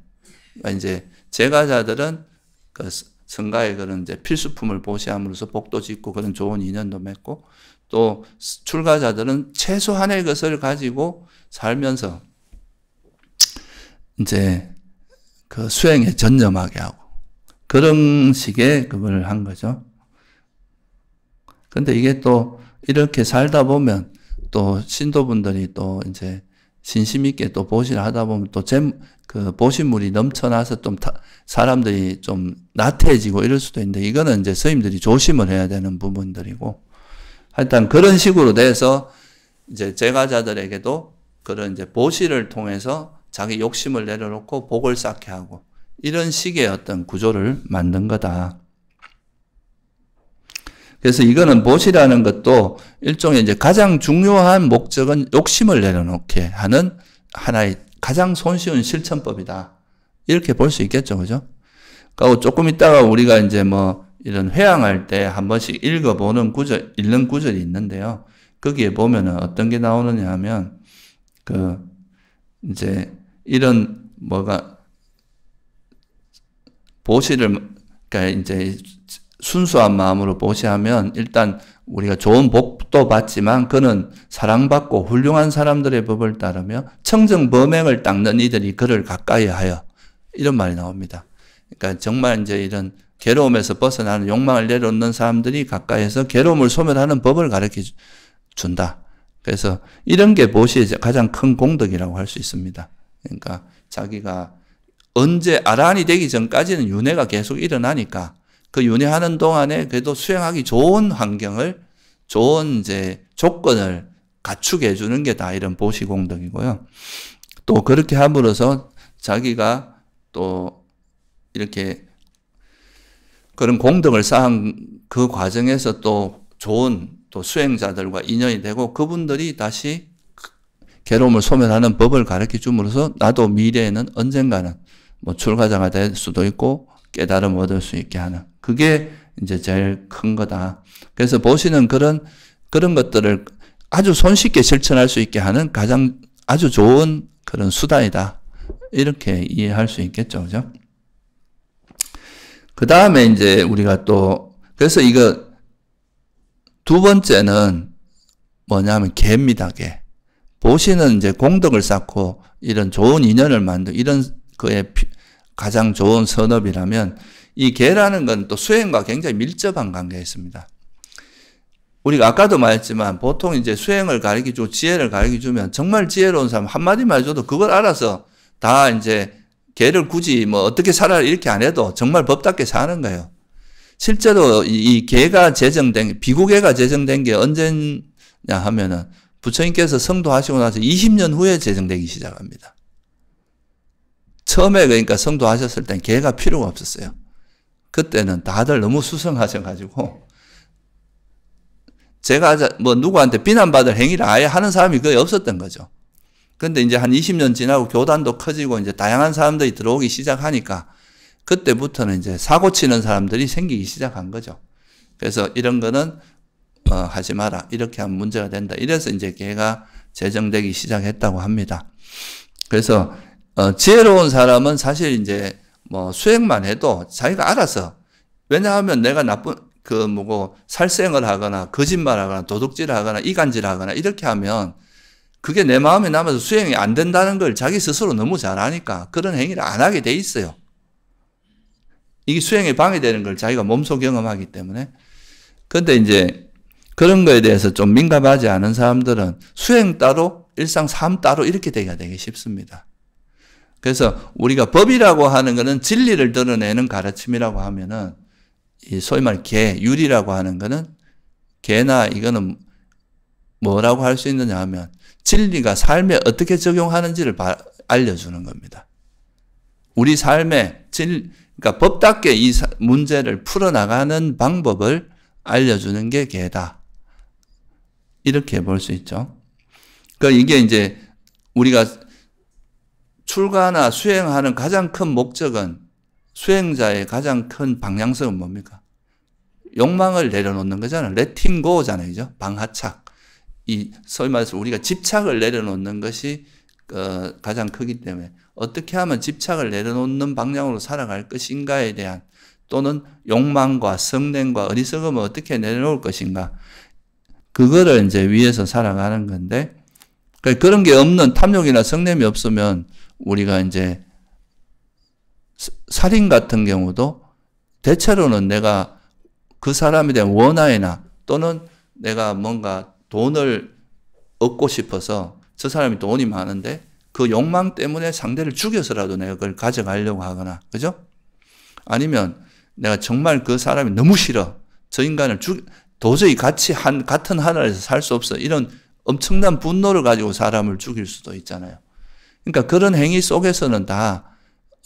그러니까 이제 제가자들은 그 성가의 그런 이제 필수품을 보시함으로써 복도 짓고 그런 좋은 인연도 맺고 또 출가자들은 최소한의 것을 가지고 살면서 이제 그 수행에 전념하게 하고 그런 식의 그걸 한 거죠. 근데 이게 또 이렇게 살다 보면 또 신도분들이 또 이제 신심 있게 또 보시를 하다 보면 또그 보신물이 넘쳐나서 좀 타, 사람들이 좀 나태해지고 이럴 수도 있는데 이거는 이제 스님들이 조심을 해야 되는 부분들이고 하여튼 그런 식으로 돼서 이제 제가자들에게도 그런 이제 보시를 통해서 자기 욕심을 내려놓고 복을 쌓게 하고 이런 식의 어떤 구조를 만든 거다. 그래서 이거는 못이라는 것도 일종의 이제 가장 중요한 목적은 욕심을 내려놓게 하는 하나의 가장 손쉬운 실천법이다. 이렇게 볼 수 있겠죠. 그죠? 그리고 그러니까 뭐 조금 있다가 우리가 이제 뭐 이런 회항할 때 한 번씩 읽어보는 구절, 읽는 구절이 있는데요. 거기에 보면은 어떤 게 나오느냐 하면 그 이제 이런 뭐가 보시를 그러니까 이제 순수한 마음으로 보시하면 일단 우리가 좋은 복도 받지만 그는 사랑받고 훌륭한 사람들의 법을 따르며 청정 범행을 닦는 이들이 그를 가까이 하여 이런 말이 나옵니다. 그러니까 정말 이제 이런 괴로움에서 벗어나는 욕망을 내려놓는 사람들이 가까이에서 괴로움을 소멸하는 법을 가르쳐 준다. 그래서 이런 게 보시의 가장 큰 공덕이라고 할 수 있습니다. 그러니까 자기가 언제 아란이 되기 전까지는 윤회가 계속 일어나니까 그 윤회하는 동안에 그래도 수행하기 좋은 환경을 좋은 이제 조건을 갖추게 해주는 게 다 이런 보시공덕이고요. 또 그렇게 함으로써 자기가 또 이렇게 그런 공덕을 쌓은 그 과정에서 또 좋은 또 수행자들과 인연이 되고 그분들이 다시 괴로움을 소멸하는 법을 가르쳐 줌으로써 나도 미래에는 언젠가는 뭐 출가자가 될 수도 있고 깨달음 얻을 수 있게 하는 그게 이제 제일 큰 거다. 그래서 보시는 그런 그런 것들을 아주 손쉽게 실천할 수 있게 하는 가장 아주 좋은 그런 수단이다. 이렇게 이해할 수 있겠죠. 그죠? 그 다음에 이제 우리가 또, 그래서 이거 두 번째는 뭐냐면 개입니다, 개. 보시는 이제 공덕을 쌓고 이런 좋은 인연을 만든 이런 그의 가장 좋은 선업이라면 이개라는건 또 수행과 굉장히 밀접한 관계가 있습니다. 우리가 아까도 말했지만 보통 이제 수행을 가르쳐 고 지혜를 가르쳐 면 정말 지혜로운 사람 한마디만 해줘도 그걸 알아서 다 이제 개를 굳이 뭐 어떻게 살아 이렇게 안 해도 정말 법답게 사는 거예요. 실제로 이 개가 제정된, 비구개가 제정된 게 언제냐 하면은 부처님께서 성도하시고 나서 20년 후에 제정되기 시작합니다. 처음에 그러니까 성도하셨을 땐 개가 필요가 없었어요. 그때는 다들 너무 수성하셔가지고 제가 뭐 누구한테 비난받을 행위를 아예 하는 사람이 거의 없었던 거죠. 근데 이제 한 20년 지나고 교단도 커지고 이제 다양한 사람들이 들어오기 시작하니까 그때부터는 이제 사고 치는 사람들이 생기기 시작한 거죠. 그래서 이런 거는 어, 하지 마라. 이렇게 하면 문제가 된다. 이래서 이제 개가 제정되기 시작했다고 합니다. 그래서 어, 지혜로운 사람은 사실 이제 뭐 수행만 해도 자기가 알아서 왜냐하면 내가 나쁜 그 뭐고 살생을 하거나 거짓말하거나 도둑질하거나 이간질하거나 이렇게 하면 그게 내 마음에 남아서 수행이 안 된다는 걸 자기 스스로 너무 잘 아니까 그런 행위를 안 하게 돼 있어요. 이게 수행에 방해되는 걸 자기가 몸소 경험하기 때문에. 근데 이제 그런 거에 대해서 좀 민감하지 않은 사람들은 수행 따로, 일상 삶 따로 이렇게 되기가 되게 쉽습니다. 그래서 우리가 법이라고 하는 것은 진리를 드러내는 가르침이라고 하면은 이 소위 말 개, 유리라고 하는 거는 개나 이거는 뭐라고 할 수 있느냐 하면 진리가 삶에 어떻게 적용하는지를 바, 알려주는 겁니다. 우리 삶에 진, 그러니까 법답게 이 문제를 풀어나가는 방법을 알려주는 게 개다. 이렇게 볼 수 있죠. 그러니까 이게 이제 우리가 출가나 수행하는 가장 큰 목적은 수행자의 가장 큰 방향성은 뭡니까? 욕망을 내려놓는 거잖아요. 레팅고잖아요. 그죠? 방하착. 이, 소위 말해서 우리가 집착을 내려놓는 것이, 어, 가장 크기 때문에 어떻게 하면 집착을 내려놓는 방향으로 살아갈 것인가에 대한 또는 욕망과 성냄과 어리석음을 어떻게 내려놓을 것인가 그거를 이제 위해서 살아가는 건데 그러니까 그런게 없는 탐욕이나 성냄이 없으면 우리가 이제 살인 같은 경우도 대체로는 내가 그 사람에 대한 원하이나 또는 내가 뭔가 돈을 얻고 싶어서 저 사람이 돈이 많은데 그 욕망 때문에 상대를 죽여서라도 내가 그걸 가져가려고 하거나 그죠? 아니면 내가 정말 그 사람이 너무 싫어 저 인간을 죽 도저히 같이 한, 같은 하늘에서 살 수 없어. 이런 엄청난 분노를 가지고 사람을 죽일 수도 있잖아요. 그러니까 그런 행위 속에서는 다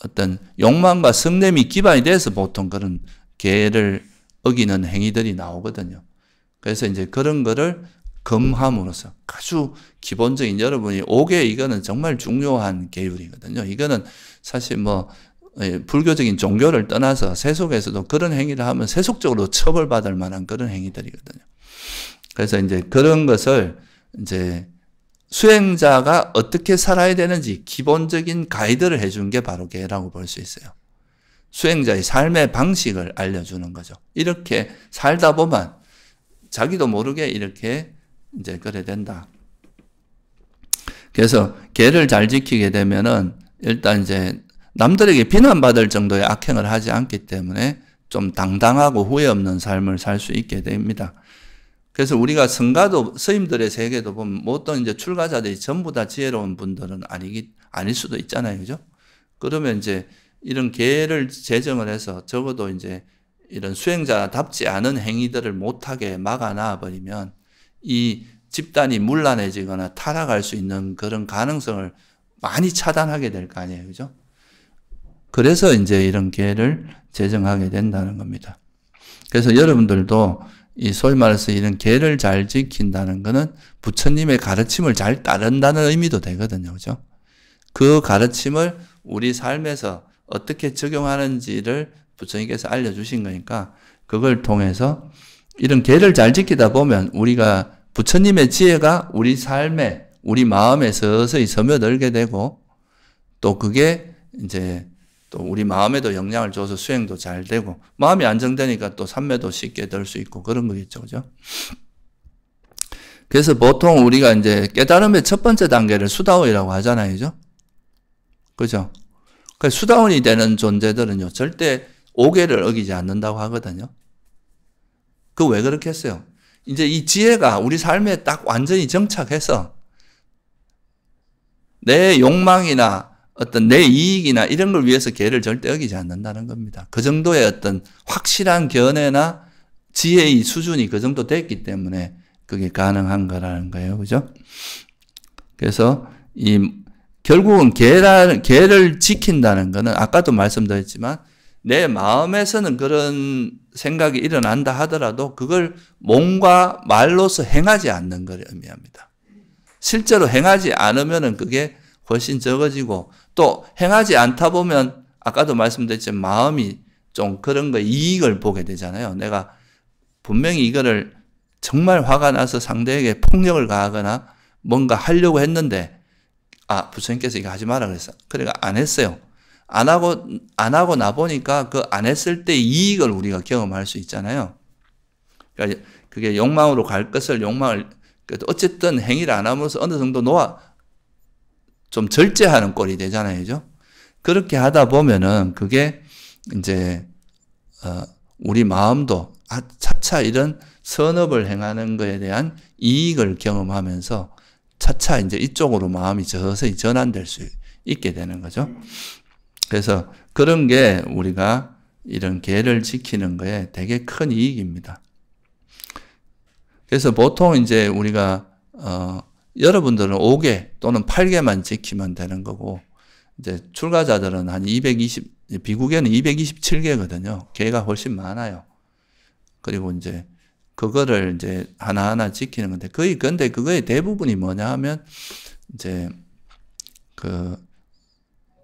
어떤 욕망과 성냄이 기반이 돼서 보통 그런 개를 어기는 행위들이 나오거든요. 그래서 이제 그런 거를 검함으로써 아주 기본적인 여러분이 오게 이거는 정말 중요한 계율이거든요. 이거는 사실 뭐 예, 불교적인 종교를 떠나서 세속에서도 그런 행위를 하면 세속적으로 처벌받을 만한 그런 행위들이거든요. 그래서 이제 그런 것을 이제 수행자가 어떻게 살아야 되는지 기본적인 가이드를 해 준 게 바로 개라고 볼 수 있어요. 수행자의 삶의 방식을 알려주는 거죠. 이렇게 살다 보면 자기도 모르게 이렇게 이제 그래 된다. 그래서 개를 잘 지키게 되면은 일단 이제 남들에게 비난받을 정도의 악행을 하지 않기 때문에 좀 당당하고 후회 없는 삶을 살 수 있게 됩니다. 그래서 우리가 성가도 스님들의 세계도 보면 뭐 어떤 이제 출가자들이 전부 다 지혜로운 분들은 아니기 아닐 수도 있잖아요, 그죠? 그러면 이제 이런 계를 제정을 해서 적어도 이제 이런 수행자답지 않은 행위들을 못하게 막아놔 버리면 이 집단이 물란해지거나 타락할 수 있는 그런 가능성을 많이 차단하게 될 거 아니에요, 그죠? 그래서 이제 이런 기를 제정하게 된다는 겁니다. 그래서 여러분들도 이 소위 말해서 이런 계를 잘 지킨다는 것은 부처님의 가르침을 잘 따른다는 의미도 되거든요. 그죠? 그 가르침을 우리 삶에서 어떻게 적용하는지를 부처님께서 알려주신 거니까 그걸 통해서 이런 계를 잘 지키다 보면 우리가 부처님의 지혜가 우리 삶에, 우리 마음에 서서히 스며들게 되고 또 그게 이제 또 우리 마음에도 영향을 줘서 수행도 잘 되고 마음이 안정되니까 또 삼매도 쉽게 될 수 있고 그런 거겠죠. 그죠? 그래서 보통 우리가 이제 깨달음의 첫 번째 단계를 수다원이라고 하잖아요. 그죠? 그죠? 그 수다원이 되는 존재들은요. 절대 오계를 어기지 않는다고 하거든요. 그 왜그렇겠어요 이제 이 지혜가 우리 삶에 딱 완전히 정착해서 내 욕망이나 어떤 내 이익이나 이런 걸 위해서 개를 절대 여기지 않는다는 겁니다. 그 정도의 어떤 확실한 견해나 지혜의 수준이 그 정도 됐기 때문에 그게 가능한 거라는 거예요. 그죠? 그래서 이 결국은 개라, 개를 지킨다는 거는 아까도 말씀드렸지만 내 마음에서는 그런 생각이 일어난다 하더라도 그걸 몸과 말로서 행하지 않는 걸 의미합니다. 실제로 행하지 않으면은 그게 훨씬 적어지고 또 행하지 않다 보면 아까도 말씀드렸지만 마음이 좀 그런 거 이익을 보게 되잖아요. 내가 분명히 이거를 정말 화가 나서 상대에게 폭력을 가하거나 뭔가 하려고 했는데 아 부처님께서 이거 하지 마라 그랬어. 그래가 안 했어요. 안 하고 안 하고 나 보니까 그 안 했을 때 이익을 우리가 경험할 수 있잖아요. 그러니까 그게 욕망으로 갈 것을 욕망을 어쨌든 행위를 안 하면서 어느 정도 놓아 좀 절제하는 꼴이 되잖아요. 그죠? 그렇게 하다 보면은 그게 이제, 어, 우리 마음도 아, 차차 이런 선업을 행하는 것에 대한 이익을 경험하면서 차차 이제 이쪽으로 마음이 서서히 전환될 수 있게 되는 거죠. 그래서 그런 게 우리가 이런 계를 지키는 거에 되게 큰 이익입니다. 그래서 보통 이제 우리가 어 여러분들은 5개 또는 8개만 지키면 되는 거고 이제 출가자들은 한 220, 비국에는 227개거든요. 개가 훨씬 많아요. 그리고 이제 그거를 이제 하나하나 지키는 건데 거의 근데 그거의 대부분이 뭐냐 하면 이제 그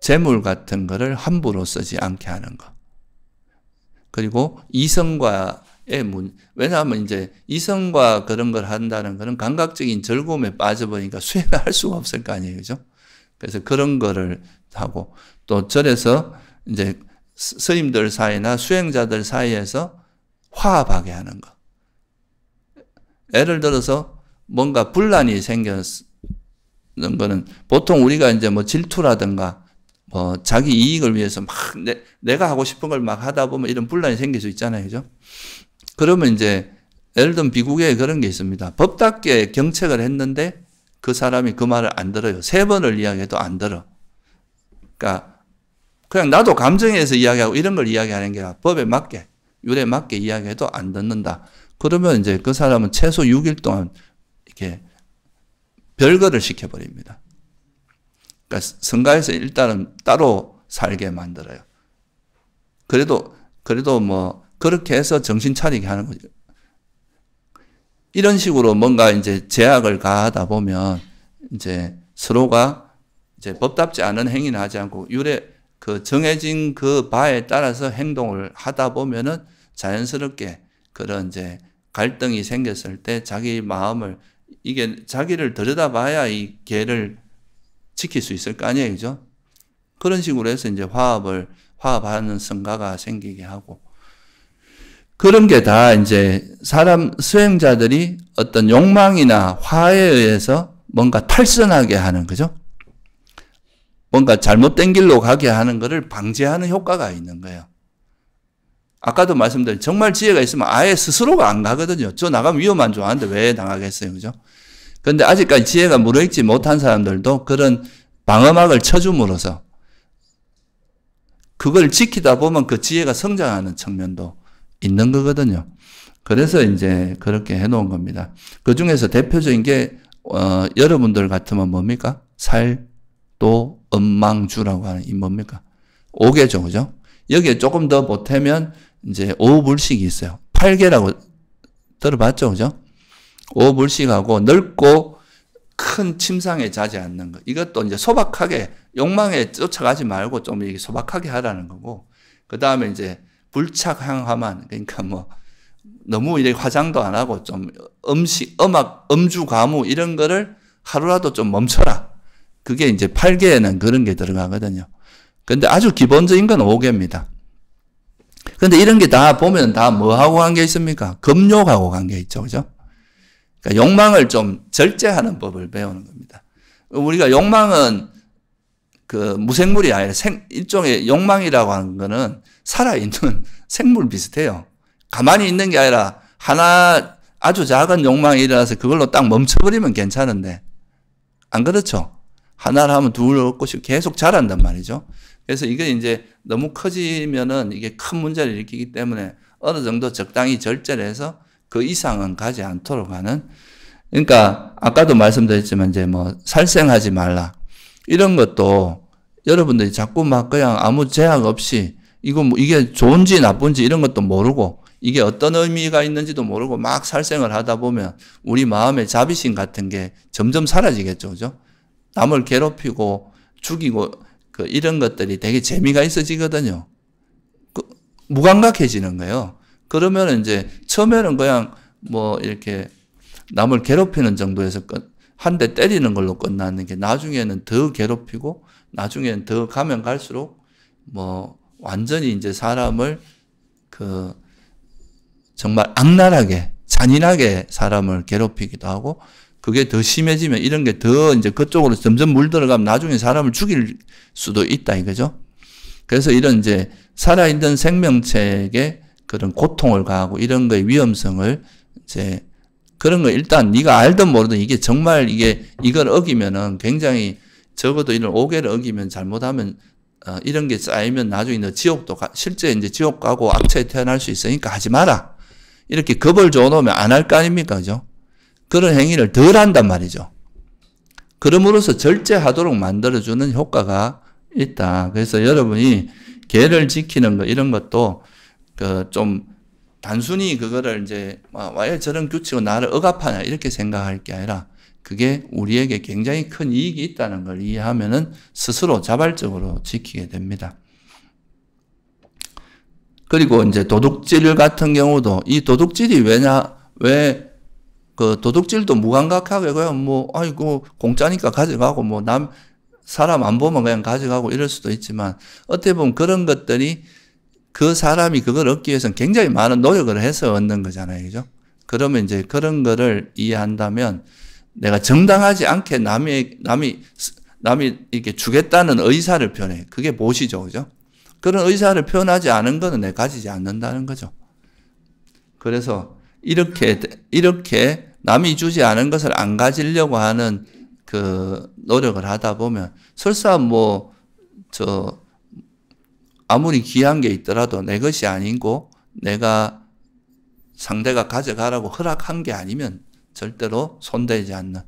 재물 같은 거를 함부로 쓰지 않게 하는 거. 그리고 이성과 예, 문, 왜냐하면 이제 이성과 그런 걸 한다는 그런 감각적인 즐거움에 빠져버리니까 수행을 할 수가 없을 거 아니에요. 그죠? 그래서 그런 거를 하고 또 절에서 이제 스님들 사이나 수행자들 사이에서 화합하게 하는 거. 예를 들어서 뭔가 분란이 생겼는 거는 보통 우리가 이제 뭐 질투라든가 뭐 자기 이익을 위해서 막 내, 내가 하고 싶은 걸 막 하다 보면 이런 분란이 생길 수 있잖아요. 그죠? 그러면 이제 예를 들면 미국에 그런 게 있습니다. 법답게 경책을 했는데 그 사람이 그 말을 안 들어요. 세 번을 이야기해도 안 들어. 그러니까 그냥 나도 감정에서 이야기하고 이런 걸 이야기하는 게 아니라 법에 맞게 율에 맞게 이야기해도 안 듣는다. 그러면 이제 그 사람은 최소 6일 동안 이렇게 별거를 시켜버립니다. 그러니까 성가에서 일단은 따로 살게 만들어요. 그래도 그래도 뭐 그렇게 해서 정신 차리게 하는 거죠. 이런 식으로 뭔가 이제 제약을 가하다 보면 이제 서로가 이제 법답지 않은 행위는 하지 않고 유래 그 정해진 그 바에 따라서 행동을 하다 보면은 자연스럽게 그런 이제 갈등이 생겼을 때 자기 마음을 이게 자기를 들여다봐야 이 개를 지킬 수 있을 거 아니에요, 그죠? 그런 식으로 해서 이제 화합을 화합하는 성가가 생기게 하고 그런 게 다 이제 사람 수행자들이 어떤 욕망이나 화에 의해서 뭔가 탈선하게 하는 거죠. 뭔가 잘못된 길로 가게 하는 것을 방지하는 효과가 있는 거예요. 아까도 말씀드린 정말 지혜가 있으면 아예 스스로가 안 가거든요. 저 나가면 위험한 줄 아는데 왜 나가겠어요, 그죠? 그런데 아직까지 지혜가 무르익지 못한 사람들도 그런 방어막을 쳐줌으로써 그걸 지키다 보면 그 지혜가 성장하는 측면도 있는 거거든요. 그래서 음. 이제 그렇게 해놓은 겁니다. 그 중에서 대표적인 게, 어, 여러분들 같으면 뭡니까? 살, 또, 음망주라고 하는, 이 뭡니까? 5개죠, 그죠? 여기에 조금 더 보태면, 이제 5불식이 있어요. 8개라고 들어봤죠, 그죠? 5불식하고 넓고 큰 침상에 자지 않는 것. 이것도 이제 소박하게, 욕망에 쫓아가지 말고 좀 이게 소박하게 하라는 거고, 그 다음에 이제 불착향화만 그러니까 뭐 너무 이제 화장도 안 하고 좀 음식, 음악, 음주 과무 이런 거를 하루라도 좀 멈춰라. 그게 이제 8개에는 그런 게 들어가거든요. 근데 아주 기본적인 건 5개입니다. 근데 이런 게 다 보면 다 뭐하고 관계 있습니까? 금욕하고 관계 있죠. 그죠? 그러니까 욕망을 좀 절제하는 법을 배우는 겁니다. 우리가 욕망은 그 무생물이 아니라 생, 일종의 욕망이라고 하는 거는 살아있는 생물 비슷해요. 가만히 있는 게 아니라 하나 아주 작은 욕망이 일어나서 그걸로 딱 멈춰버리면 괜찮은데 안 그렇죠? 하나를 하면 둘을 얻고 싶 계속 자란단 말이죠. 그래서 이게 이제 너무 커지면은 이게 큰 문제를 일으키기 때문에 어느 정도 적당히 절제를 해서 그 이상은 가지 않도록 하는 그러니까 아까도 말씀드렸지만 이제 뭐 살생하지 말라 이런 것도 여러분들이 자꾸 막 그냥 아무 제약 없이 이거 뭐 이게 좋은지 나쁜지 이런 것도 모르고 이게 어떤 의미가 있는지도 모르고 막 살생을 하다 보면 우리 마음의 자비심 같은 게 점점 사라지겠죠. 그죠? 남을 괴롭히고 죽이고 그 이런 것들이 되게 재미가 있어지거든요. 그 무감각해지는 거예요. 그러면 이제 처음에는 그냥 뭐 이렇게 남을 괴롭히는 정도에서 한 대 때리는 걸로 끝나는 게 나중에는 더 괴롭히고 나중에는 더 가면 갈수록 뭐 완전히 이제 사람을 그 정말 악랄하게 잔인하게 사람을 괴롭히기도 하고 그게 더 심해지면 이런 게 더 이제 그쪽으로 점점 물들어가면 나중에 사람을 죽일 수도 있다 이거죠. 그래서 이런 이제 살아있는 생명체에게 그런 고통을 가하고 이런 거의 위험성을 이제 그런 거 일단 네가 알든 모르든 이게 정말 이게 이걸 어기면은 굉장히 적어도 이런 오개를 어기면 잘못하면 어, 이런 게 쌓이면 나중에 너 지옥도 가, 실제 이제 지옥 가고 악체에 태어날 수 있으니까 하지 마라. 이렇게 겁을 줘놓으면 안 할 거 아닙니까? 그죠? 그런 행위를 덜 한단 말이죠. 그러므로서 절제하도록 만들어주는 효과가 있다. 그래서 여러분이 개를 지키는 거 이런 것도 그좀 단순히 그거를 이제 와, 왜 저런 규칙을 나를 억압하냐 이렇게 생각할 게 아니라 그게 우리에게 굉장히 큰 이익이 있다는 걸 이해하면은 스스로 자발적으로 지키게 됩니다. 그리고 이제 도둑질 같은 경우도 이 도둑질이 왜냐 왜 그 도둑질도 무감각하게 그냥 뭐 아이고 공짜니까 가져가고 뭐 남 사람 안 보면 그냥 가져가고 이럴 수도 있지만 어떻게 보면 그런 것들이 그 사람이 그걸 얻기 위해서는 굉장히 많은 노력을 해서 얻는 거잖아요. 그죠? 그러면 이제 그런 거를 이해한다면 내가 정당하지 않게 남이, 남이, 남이 이렇게 주겠다는 의사를 표현해. 그게 못이죠. 그죠? 그런 의사를 표현하지 않은 것은 내가 가지지 않는다는 거죠. 그래서 이렇게, 이렇게 남이 주지 않은 것을 안 가지려고 하는 그 노력을 하다 보면 설사 뭐, 저, 아무리 귀한 게 있더라도 내 것이 아니고 내가 상대가 가져가라고 허락한 게 아니면 절대로 손대지 않는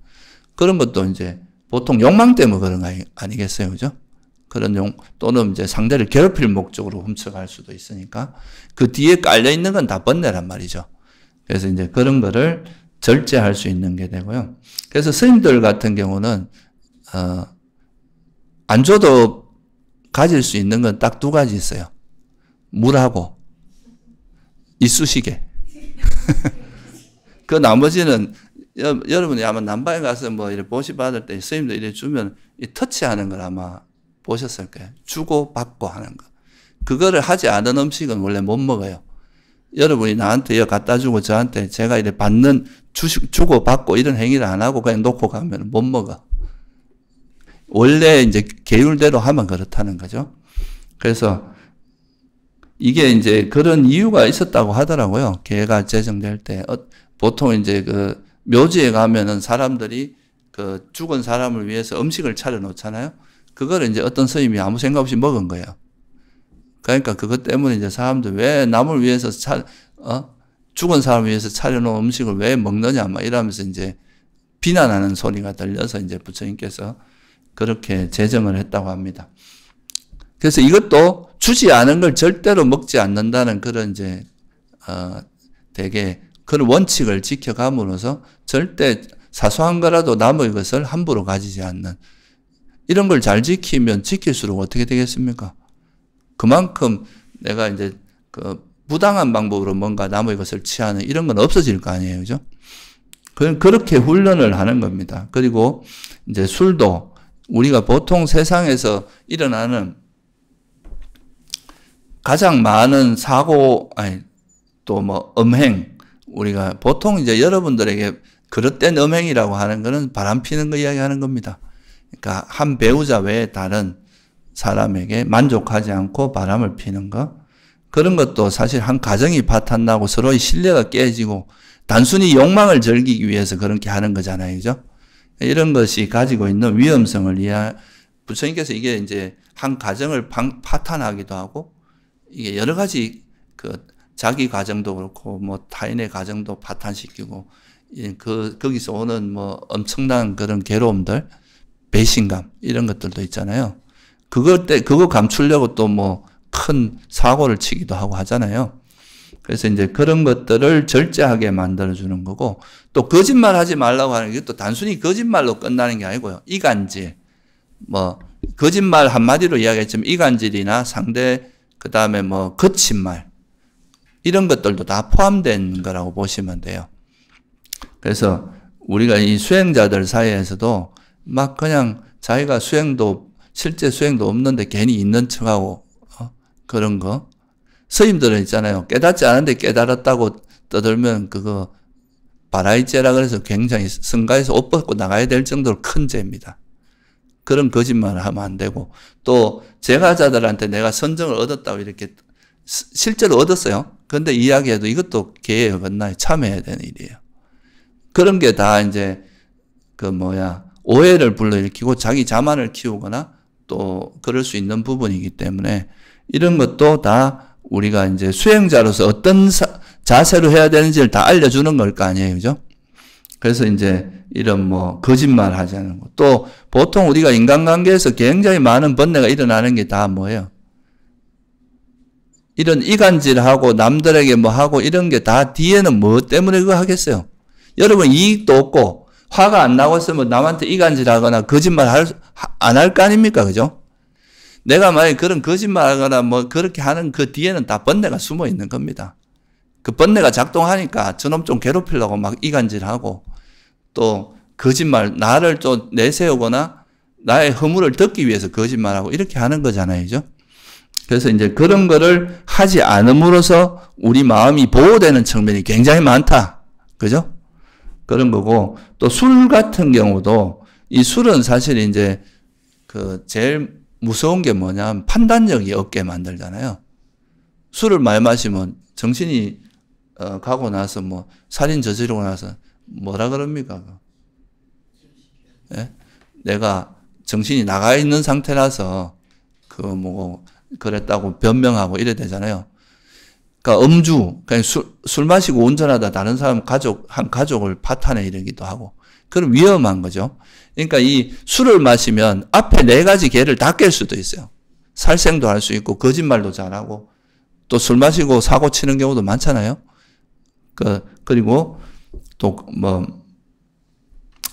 그런 것도 이제 보통 욕망 때문에 그런 거 아니, 겠어요 그죠? 그런 용, 또는 이제 상대를 괴롭힐 목적으로 훔쳐갈 수도 있으니까 그 뒤에 깔려있는 건 다 번뇌란 말이죠. 그래서 이제 그런 거를 절제할 수 있는 게 되고요. 그래서 스님들 같은 경우는, 어, 안 줘도 가질 수 있는 건 딱 두 가지 있어요. 물하고 이쑤시개. 그 나머지는 여러분이 아마 남방에 가서 뭐 이렇게 보시 받을 때 스님도 이래 주면 이 터치하는 걸 아마 보셨을 거예요. 주고 받고 하는 거. 그거를 하지 않은 음식은 원래 못 먹어요. 여러분이 나한테 이거 갖다 주고 저한테 제가 이래 받는 주식 주고 받고 이런 행위를 안 하고 그냥 놓고 가면 못 먹어. 원래 이제 계율대로 하면 그렇다는 거죠. 그래서 이게 이제 그런 이유가 있었다고 하더라고요. 개가 제정될 때 어, 보통 이제 그 묘지에 가면은 사람들이 그 죽은 사람을 위해서 음식을 차려 놓잖아요. 그거를 이제 어떤 스님이 아무 생각 없이 먹은 거예요. 그러니까 그것 때문에 이제 사람들 왜 남을 위해서 차, 어? 죽은 사람을 위해서 차려놓은 음식을 왜 먹느냐, 막 이러면서 이제 비난하는 소리가 들려서 이제 부처님께서 그렇게 제정을 했다고 합니다. 그래서 이것도 주지 않은 걸 절대로 먹지 않는다는 그런 이제 어, 되게 그런 원칙을 지켜감으로써 절대 사소한 거라도 남의 것을 함부로 가지지 않는 이런 걸 잘 지키면 지킬수록 어떻게 되겠습니까? 그만큼 내가 이제 그 부당한 방법으로 뭔가 남의 것을 취하는 이런 건 없어질 거 아니에요, 그죠? 그렇게 훈련을 하는 겁니다. 그리고 이제 술도 우리가 보통 세상에서 일어나는 가장 많은 사고, 아니, 또 뭐, 음행, 우리가 보통 이제 여러분들에게 그릇된 음행이라고 하는 것은 바람 피는 거 이야기하는 겁니다. 그러니까 한 배우자 외에 다른 사람에게 만족하지 않고 바람을 피는 거 그런 것도 사실 한 가정이 파탄나고 서로의 신뢰가 깨지고 단순히 욕망을 즐기기 위해서 그렇게 하는 거잖아요, 그죠? 이런 것이 가지고 있는 위험성을 이해. 부처님께서 이게 이제 한 가정을 파탄하기도 하고 이게 여러 가지 그 자기 가정도 그렇고 뭐 타인의 가정도 파탄시키고 그 거기서 오는 뭐 엄청난 그런 괴로움들 배신감 이런 것들도 있잖아요. 그것 때 그거 감추려고 또 뭐 큰 사고를 치기도 하고 하잖아요. 그래서 이제 그런 것들을 절제하게 만들어 주는 거고 또 거짓말 하지 말라고 하는 게 또 단순히 거짓말로 끝나는 게 아니고요. 이간질 뭐 거짓말 한마디로 이야기했지만 이간질이나 상대 그 다음에 뭐 거친 말 이런 것들도 다 포함된 거라고 보시면 돼요. 그래서 우리가 이 수행자들 사이에서도 막 그냥 자기가 수행도 실제 수행도 없는데 괜히 있는 척하고 어? 그런 거 스님들은 있잖아요 깨닫지 않은데 깨달았다고 떠들면 그거 바라이죄라 그래서 굉장히 성가에서 옷 벗고 나가야 될 정도로 큰 죄입니다. 그런 거짓말을 하면 안 되고 또 제가자들한테 내가 선정을 얻었다고 이렇게 실제로 얻었어요. 그런데 이야기해도 이것도 개에 어긋나 참여해야 되는 일이에요. 그런 게 다 이제 그 뭐야 오해를 불러일으키고 자기 자만을 키우거나 또 그럴 수 있는 부분이기 때문에 이런 것도 다 우리가 이제 수행자로서 어떤 사, 자세로 해야 되는지를 다 알려주는 걸거 아니에요, 그죠? 그래서 이제 이런 뭐 거짓말 하자는 것. 또 보통 우리가 인간관계에서 굉장히 많은 번뇌가 일어나는 게 다 뭐예요? 이런 이간질하고 남들에게 뭐 하고 이런 게 다 뒤에는 뭐 때문에 그거 하겠어요? 여러분 이익도 없고 화가 안 나고 있으면 남한테 이간질하거나 거짓말 안할 거 아닙니까? 그죠? 내가 만약 에 그런 거짓말하거나 뭐 그렇게 하는 그 뒤에는 다 번뇌가 숨어 있는 겁니다. 그 번뇌가 작동하니까 저놈 좀 괴롭히려고 막 이간질하고 또 거짓말, 나를 또 내세우거나 나의 허물을 덮기 위해서 거짓말하고 이렇게 하는 거잖아요. 그죠? 그래서 이제 그런 거를 하지 않음으로써 우리 마음이 보호되는 측면이 굉장히 많다. 그죠? 그런 거고 또 술 같은 경우도 이 술은 사실 이제 그 제일 무서운 게 뭐냐면 판단력이 없게 만들잖아요. 술을 많이 마시면 정신이 어, 가고 나서 뭐 살인 저지르고 나서 뭐라 그럽니까? 예? 내가 정신이 나가 있는 상태라서 그 뭐 그랬다고 변명하고 이래 되잖아요. 그러니까 음주, 그냥 술, 술 마시고 운전하다 다른 사람 가족 한 가족을 파탄에 이르기도 하고 그럼 위험한 거죠. 그러니까 이 술을 마시면 앞에 네 가지 개를 다 깰 수도 있어요. 살생도 할 수 있고 거짓말도 잘하고 또 술 마시고 사고 치는 경우도 많잖아요. 그, 그리고 독, 뭐,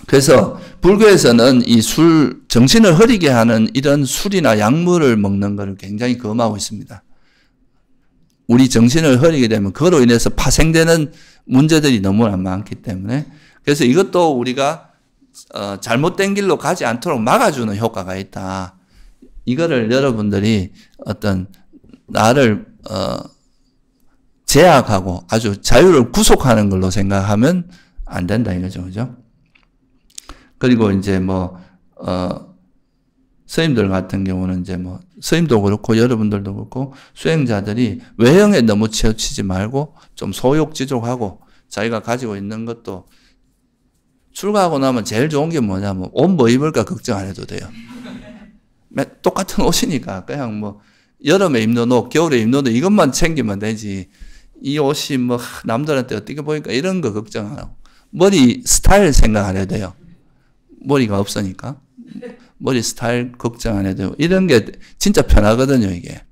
그래서 불교에서는 이 술, 정신을 흐리게 하는 이런 술이나 약물을 먹는 것을 굉장히 거 검하고 있습니다. 우리 정신을 흐리게 되면 그로 인해서 파생되는 문제들이 너무나 많기 때문에 그래서 이것도 우리가 어, 잘못된 길로 가지 않도록 막아주는 효과가 있다. 이거를 여러분들이 어떤 나를 어, 제약하고 아주 자유를 구속하는 걸로 생각하면 안 된다 이거죠. 그죠? 그리고 이제 뭐, 어, 스님들 같은 경우는 이제 뭐, 스님도 그렇고 여러분들도 그렇고 수행자들이 외형에 너무 치우치지 말고 좀 소욕지족하고 자기가 가지고 있는 것도 출가하고 나면 제일 좋은 게 뭐냐면 뭐 옷 뭐 입을까 걱정 안 해도 돼요. 똑같은 옷이니까 그냥 뭐 여름에 입는 옷, 겨울에 입는 옷 이것만 챙기면 되지 이 옷이 뭐 남들한테 어떻게 보니까 이런 거 걱정 하고 머리 스타일 생각 안 해도 돼요. 머리가 없으니까 머리 스타일 걱정 안 해도 돼요. 이런 게 진짜 편하거든요 이게.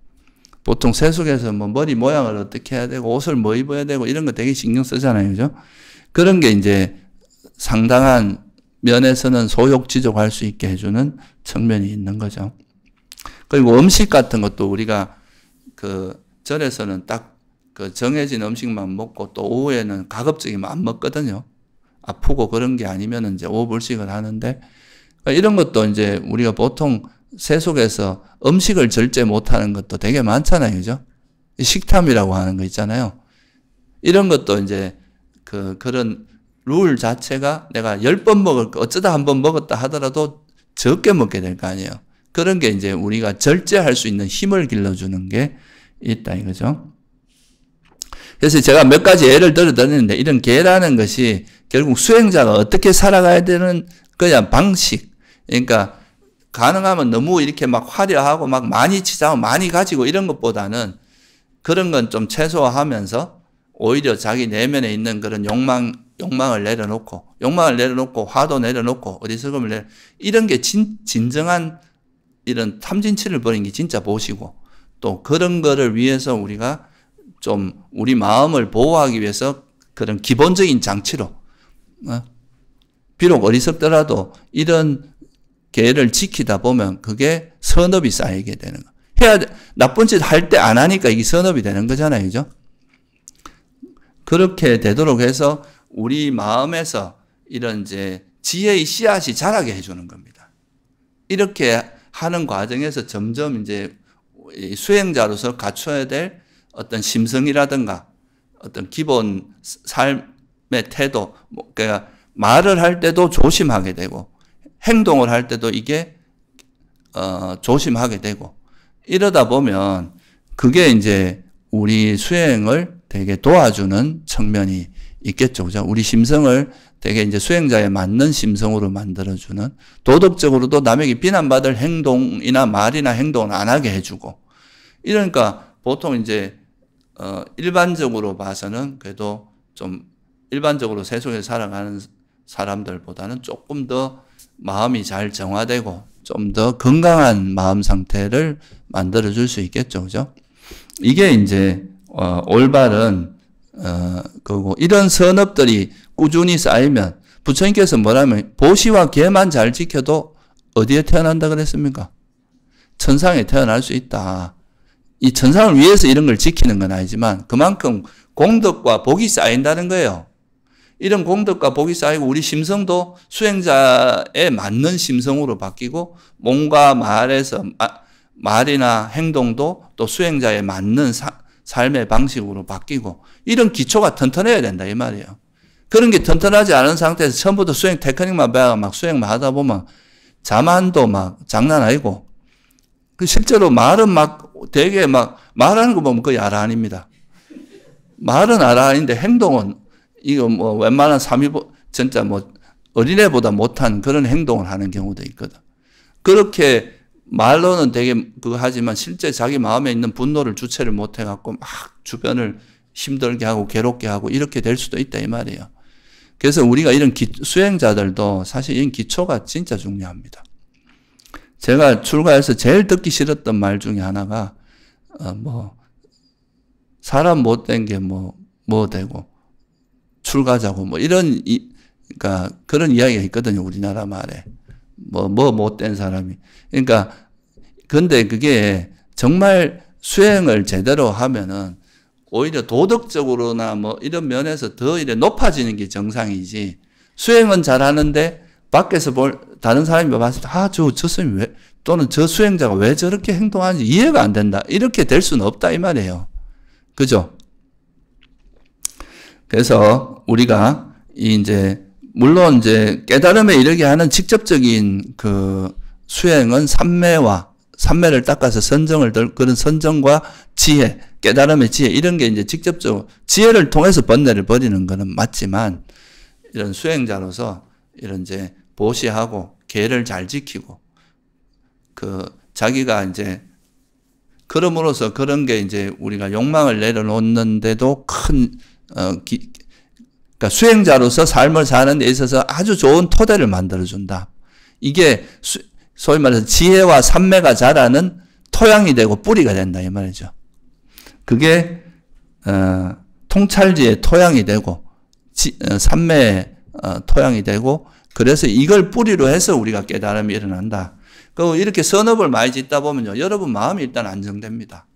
보통 세숙에서 뭐 머리 모양을 어떻게 해야 되고 옷을 뭐 입어야 되고 이런 거 되게 신경 쓰잖아요, 그죠? 그런 게 이제 상당한 면에서는 소욕지족할 수 있게 해주는 측면이 있는 거죠. 그리고 음식 같은 것도 우리가 그 절에서는 딱그 정해진 음식만 먹고 또 오후에는 가급적이면 안 먹거든요. 아프고 그런 게 아니면 이제 오불식을 하는데 그러니까 이런 것도 이제 우리가 보통 세속에서 음식을 절제 못하는 것도 되게 많잖아요, 그죠? 식탐이라고 하는 거 있잖아요. 이런 것도 이제 그 그런 룰 자체가 내가 열 번 먹을 어쩌다 한 번 먹었다 하더라도 적게 먹게 될 거 아니에요. 그런 게 이제 우리가 절제할 수 있는 힘을 길러주는 게 있다 이거죠. 그래서 제가 몇 가지 예를 들어드렸는데 이런 계라는 것이 결국 수행자가 어떻게 살아가야 되는 그냥 방식. 그러니까 가능하면 너무 이렇게 막 화려하고 막 많이 치자고 많이 가지고 이런 것보다는 그런 건 좀 최소화하면서 오히려 자기 내면에 있는 그런 욕망, 욕망을 내려놓고, 욕망을 내려놓고, 화도 내려놓고, 어리석음을 내 이런 게 진, 진정한 이런 탐진치를 버린 게 진짜 보시고, 또 그런 거를 위해서 우리가 좀 우리 마음을 보호하기 위해서 그런 기본적인 장치로 어? 비록 어리석더라도 이런 계를 지키다 보면 그게 선업이 쌓이게 되는 거. 해야 나쁜 짓 할 때 안 하니까 이게 선업이 되는 거잖아요, 그죠? 그렇게 되도록 해서 우리 마음에서 이런 이제 지혜의 씨앗이 자라게 해주는 겁니다. 이렇게 하는 과정에서 점점 이제 수행자로서 갖춰야 될 어떤 심성이라든가 어떤 기본 삶의 태도, 뭐 그러니까 말을 할 때도 조심하게 되고 행동을 할 때도 이게 어, 조심하게 되고 이러다 보면 그게 이제 우리 수행을 되게 도와주는 측면이 있겠죠. 그죠? 우리 심성을 되게 이제 수행자에 맞는 심성으로 만들어주는 도덕적으로도 남에게 비난받을 행동이나 말이나 행동을 안 하게 해주고 이러니까 보통 이제 어, 일반적으로 봐서는 그래도 좀 일반적으로 세속에 살아가는 사람들보다는 조금 더 마음이 잘 정화되고 좀 더 건강한 마음 상태를 만들어 줄 수 있겠죠. 그죠? 이게 이제 어, 올바른 어, 그고 이런 선업들이 꾸준히 쌓이면 부처님께서 뭐라면 보시와 개만 잘 지켜도 어디에 태어난다 그랬습니까? 천상에 태어날 수 있다. 이 천상을 위해서 이런 걸 지키는 건 아니지만 그만큼 공덕과 복이 쌓인다는 거예요. 이런 공덕과 복이 쌓이고 우리 심성도 수행자에 맞는 심성으로 바뀌고 몸과 말에서 아, 말이나 행동도 또 수행자에 맞는 사, 삶의 방식으로 바뀌고 이런 기초가 튼튼해야 된다 이 말이에요. 그런 게 튼튼하지 않은 상태에서 처음부터 수행 테크닉만 배워 막 수행만 하다 보면 자만도 막 장난 아니고 그 실제로 말은 막 되게 막 말하는 거 보면 거의 아란입니다. 말은 아란인데 행동은 이거 뭐 웬만한 삼위 진짜 뭐 어린애보다 못한 그런 행동을 하는 경우도 있거든. 그렇게 말로는 되게 그거 하지만 실제 자기 마음에 있는 분노를 주체를 못 해갖고 막 주변을 힘들게 하고 괴롭게 하고 이렇게 될 수도 있다 이 말이에요. 그래서 우리가 이런 기, 수행자들도 사실 이런 기초가 진짜 중요합니다. 제가 출가해서 제일 듣기 싫었던 말 중에 하나가 어, 뭐 사람 못된 게 뭐뭐 뭐 되고 출가자고 뭐 이런 이, 그러니까 그런 이야기가 있거든요 우리나라 말에 뭐 뭐 못된 사람이 그러니까 근데 그게 정말 수행을 제대로 하면은 오히려 도덕적으로나 뭐 이런 면에서 더 이래 높아지는 게 정상이지 수행은 잘하는데 밖에서 볼 다른 사람이 뭐 봤을 때, 아, 저, 저 스님 왜, 또는 저 수행자가 왜 저렇게 행동하는지 이해가 안 된다. 이렇게 될 수는 없다. 이 말이에요. 그죠? 그래서 우리가 이제 물론 이제 깨달음에 이르게 하는 직접적인 그 수행은 삼매와 삼매를 닦아서 선정을 들 그런 선정과 지혜, 깨달음의 지혜 이런 게 이제 직접적으로 지혜를 통해서 번뇌를 버리는 것은 맞지만 이런 수행자로서 이런 이제 보시하고 계를 잘 지키고 그 자기가 이제 그럼으로써 그런 게 이제 우리가 욕망을 내려놓는데도 큰 어, 기, 그러니까 수행자로서 삶을 사는 데 있어서 아주 좋은 토대를 만들어 준다. 이게 수, 소위 말해서 지혜와 삼매가 자라는 토양이 되고 뿌리가 된다 이 말이죠. 그게 어, 통찰지의 토양이 되고 지, 어, 삼매의 어, 토양이 되고 그래서 이걸 뿌리로 해서 우리가 깨달음이 일어난다. 그리고 이렇게 선업을 많이 짓다 보면요. 여러분 마음이 일단 안정됩니다.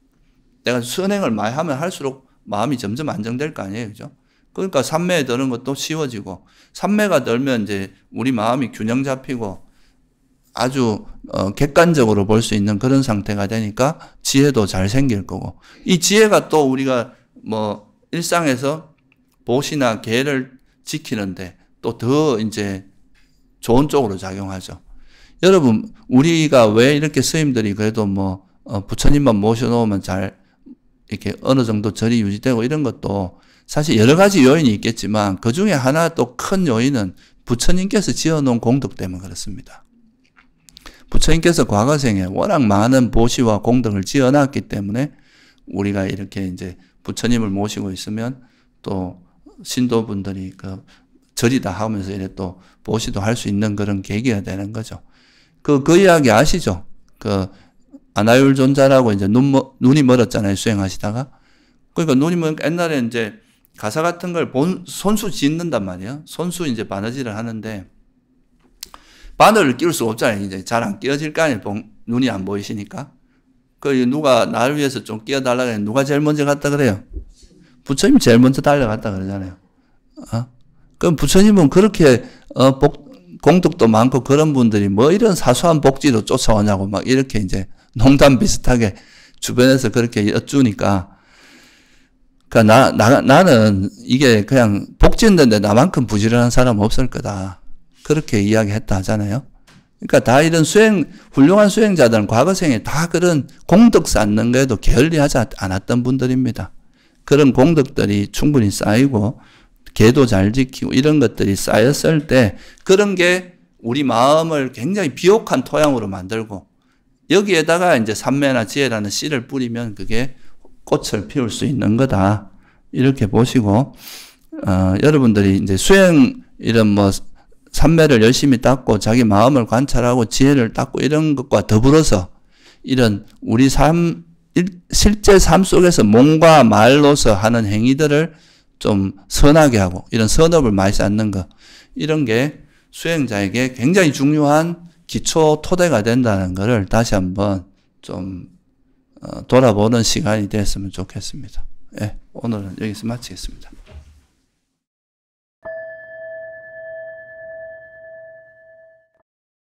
내가 선행을 많이 하면 할수록 마음이 점점 안정될 거 아니에요. 그죠? 그러니까 삼매에 드는 것도 쉬워지고, 삼매가 들면 이제 우리 마음이 균형 잡히고, 아주 어, 객관적으로 볼 수 있는 그런 상태가 되니까 지혜도 잘 생길 거고 이 지혜가 또 우리가 뭐 일상에서 보시나 계를 지키는데 또 더 이제 좋은 쪽으로 작용하죠. 여러분, 우리가 왜 이렇게 스님들이 그래도 뭐, 어, 부처님만 모셔놓으면 잘, 이렇게 어느 정도 절이 유지되고 이런 것도 사실 여러 가지 요인이 있겠지만 그 중에 하나 또 큰 요인은 부처님께서 지어놓은 공덕 때문에 그렇습니다. 부처님께서 과거생에 워낙 많은 보시와 공덕을 지어놨기 때문에 우리가 이렇게 이제 부처님을 모시고 있으면 또 신도분들이 그 절이다 하면서 이제또 보시도 할 수 있는 그런 계기가 되는 거죠. 그, 그 이야기 아시죠? 그, 아나율 존자라고 이제 눈, 눈이 멀었잖아요. 수행하시다가. 그러니까 눈이 멀, 옛날에 이제 가사 같은 걸 본, 손수 짓는단 말이에요. 손수 이제 바느질을 하는데, 바늘을 끼울 수가 없잖아요. 이제 잘 안끼어질거 아니에요. 눈이 안 보이시니까. 그 누가 나를 위해서 좀끼어달라 그래. 누가 제일 먼저 갔다 그래요? 부처님 제일 먼저 달려갔다 그러잖아요. 어? 그럼 부처님은 그렇게 어, 복, 공덕도 많고 그런 분들이 뭐 이런 사소한 복지도 쫓아오냐고 막 이렇게 이제 농담 비슷하게 주변에서 그렇게 여쭈니까 그러니까 나, 나, 나는 이게 그냥 복지인데 나만큼 부지런한 사람 없을 거다. 그렇게 이야기했다 하잖아요. 그러니까 다 이런 수행, 훌륭한 수행자들은 과거생에 다 그런 공덕 쌓는 거에도 게을리하지 않았던 분들입니다. 그런 공덕들이 충분히 쌓이고 개도 잘 지키고 이런 것들이 쌓였을 때 그런 게 우리 마음을 굉장히 비옥한 토양으로 만들고 여기에다가 이제 삼매나 지혜라는 씨를 뿌리면 그게 꽃을 피울 수 있는 거다. 이렇게 보시고, 어, 여러분들이 이제 수행, 이런 뭐, 삼매를 열심히 닦고 자기 마음을 관찰하고 지혜를 닦고 이런 것과 더불어서 이런 우리 삶, 실제 삶 속에서 몸과 말로서 하는 행위들을 좀 선하게 하고 이런 선업을 많이 쌓는 것 이런 게 수행자에게 굉장히 중요한 기초 토대가 된다는 것을 다시 한번 좀 어, 돌아보는 시간이 됐으면 좋겠습니다. 예, 오늘은 여기서 마치겠습니다.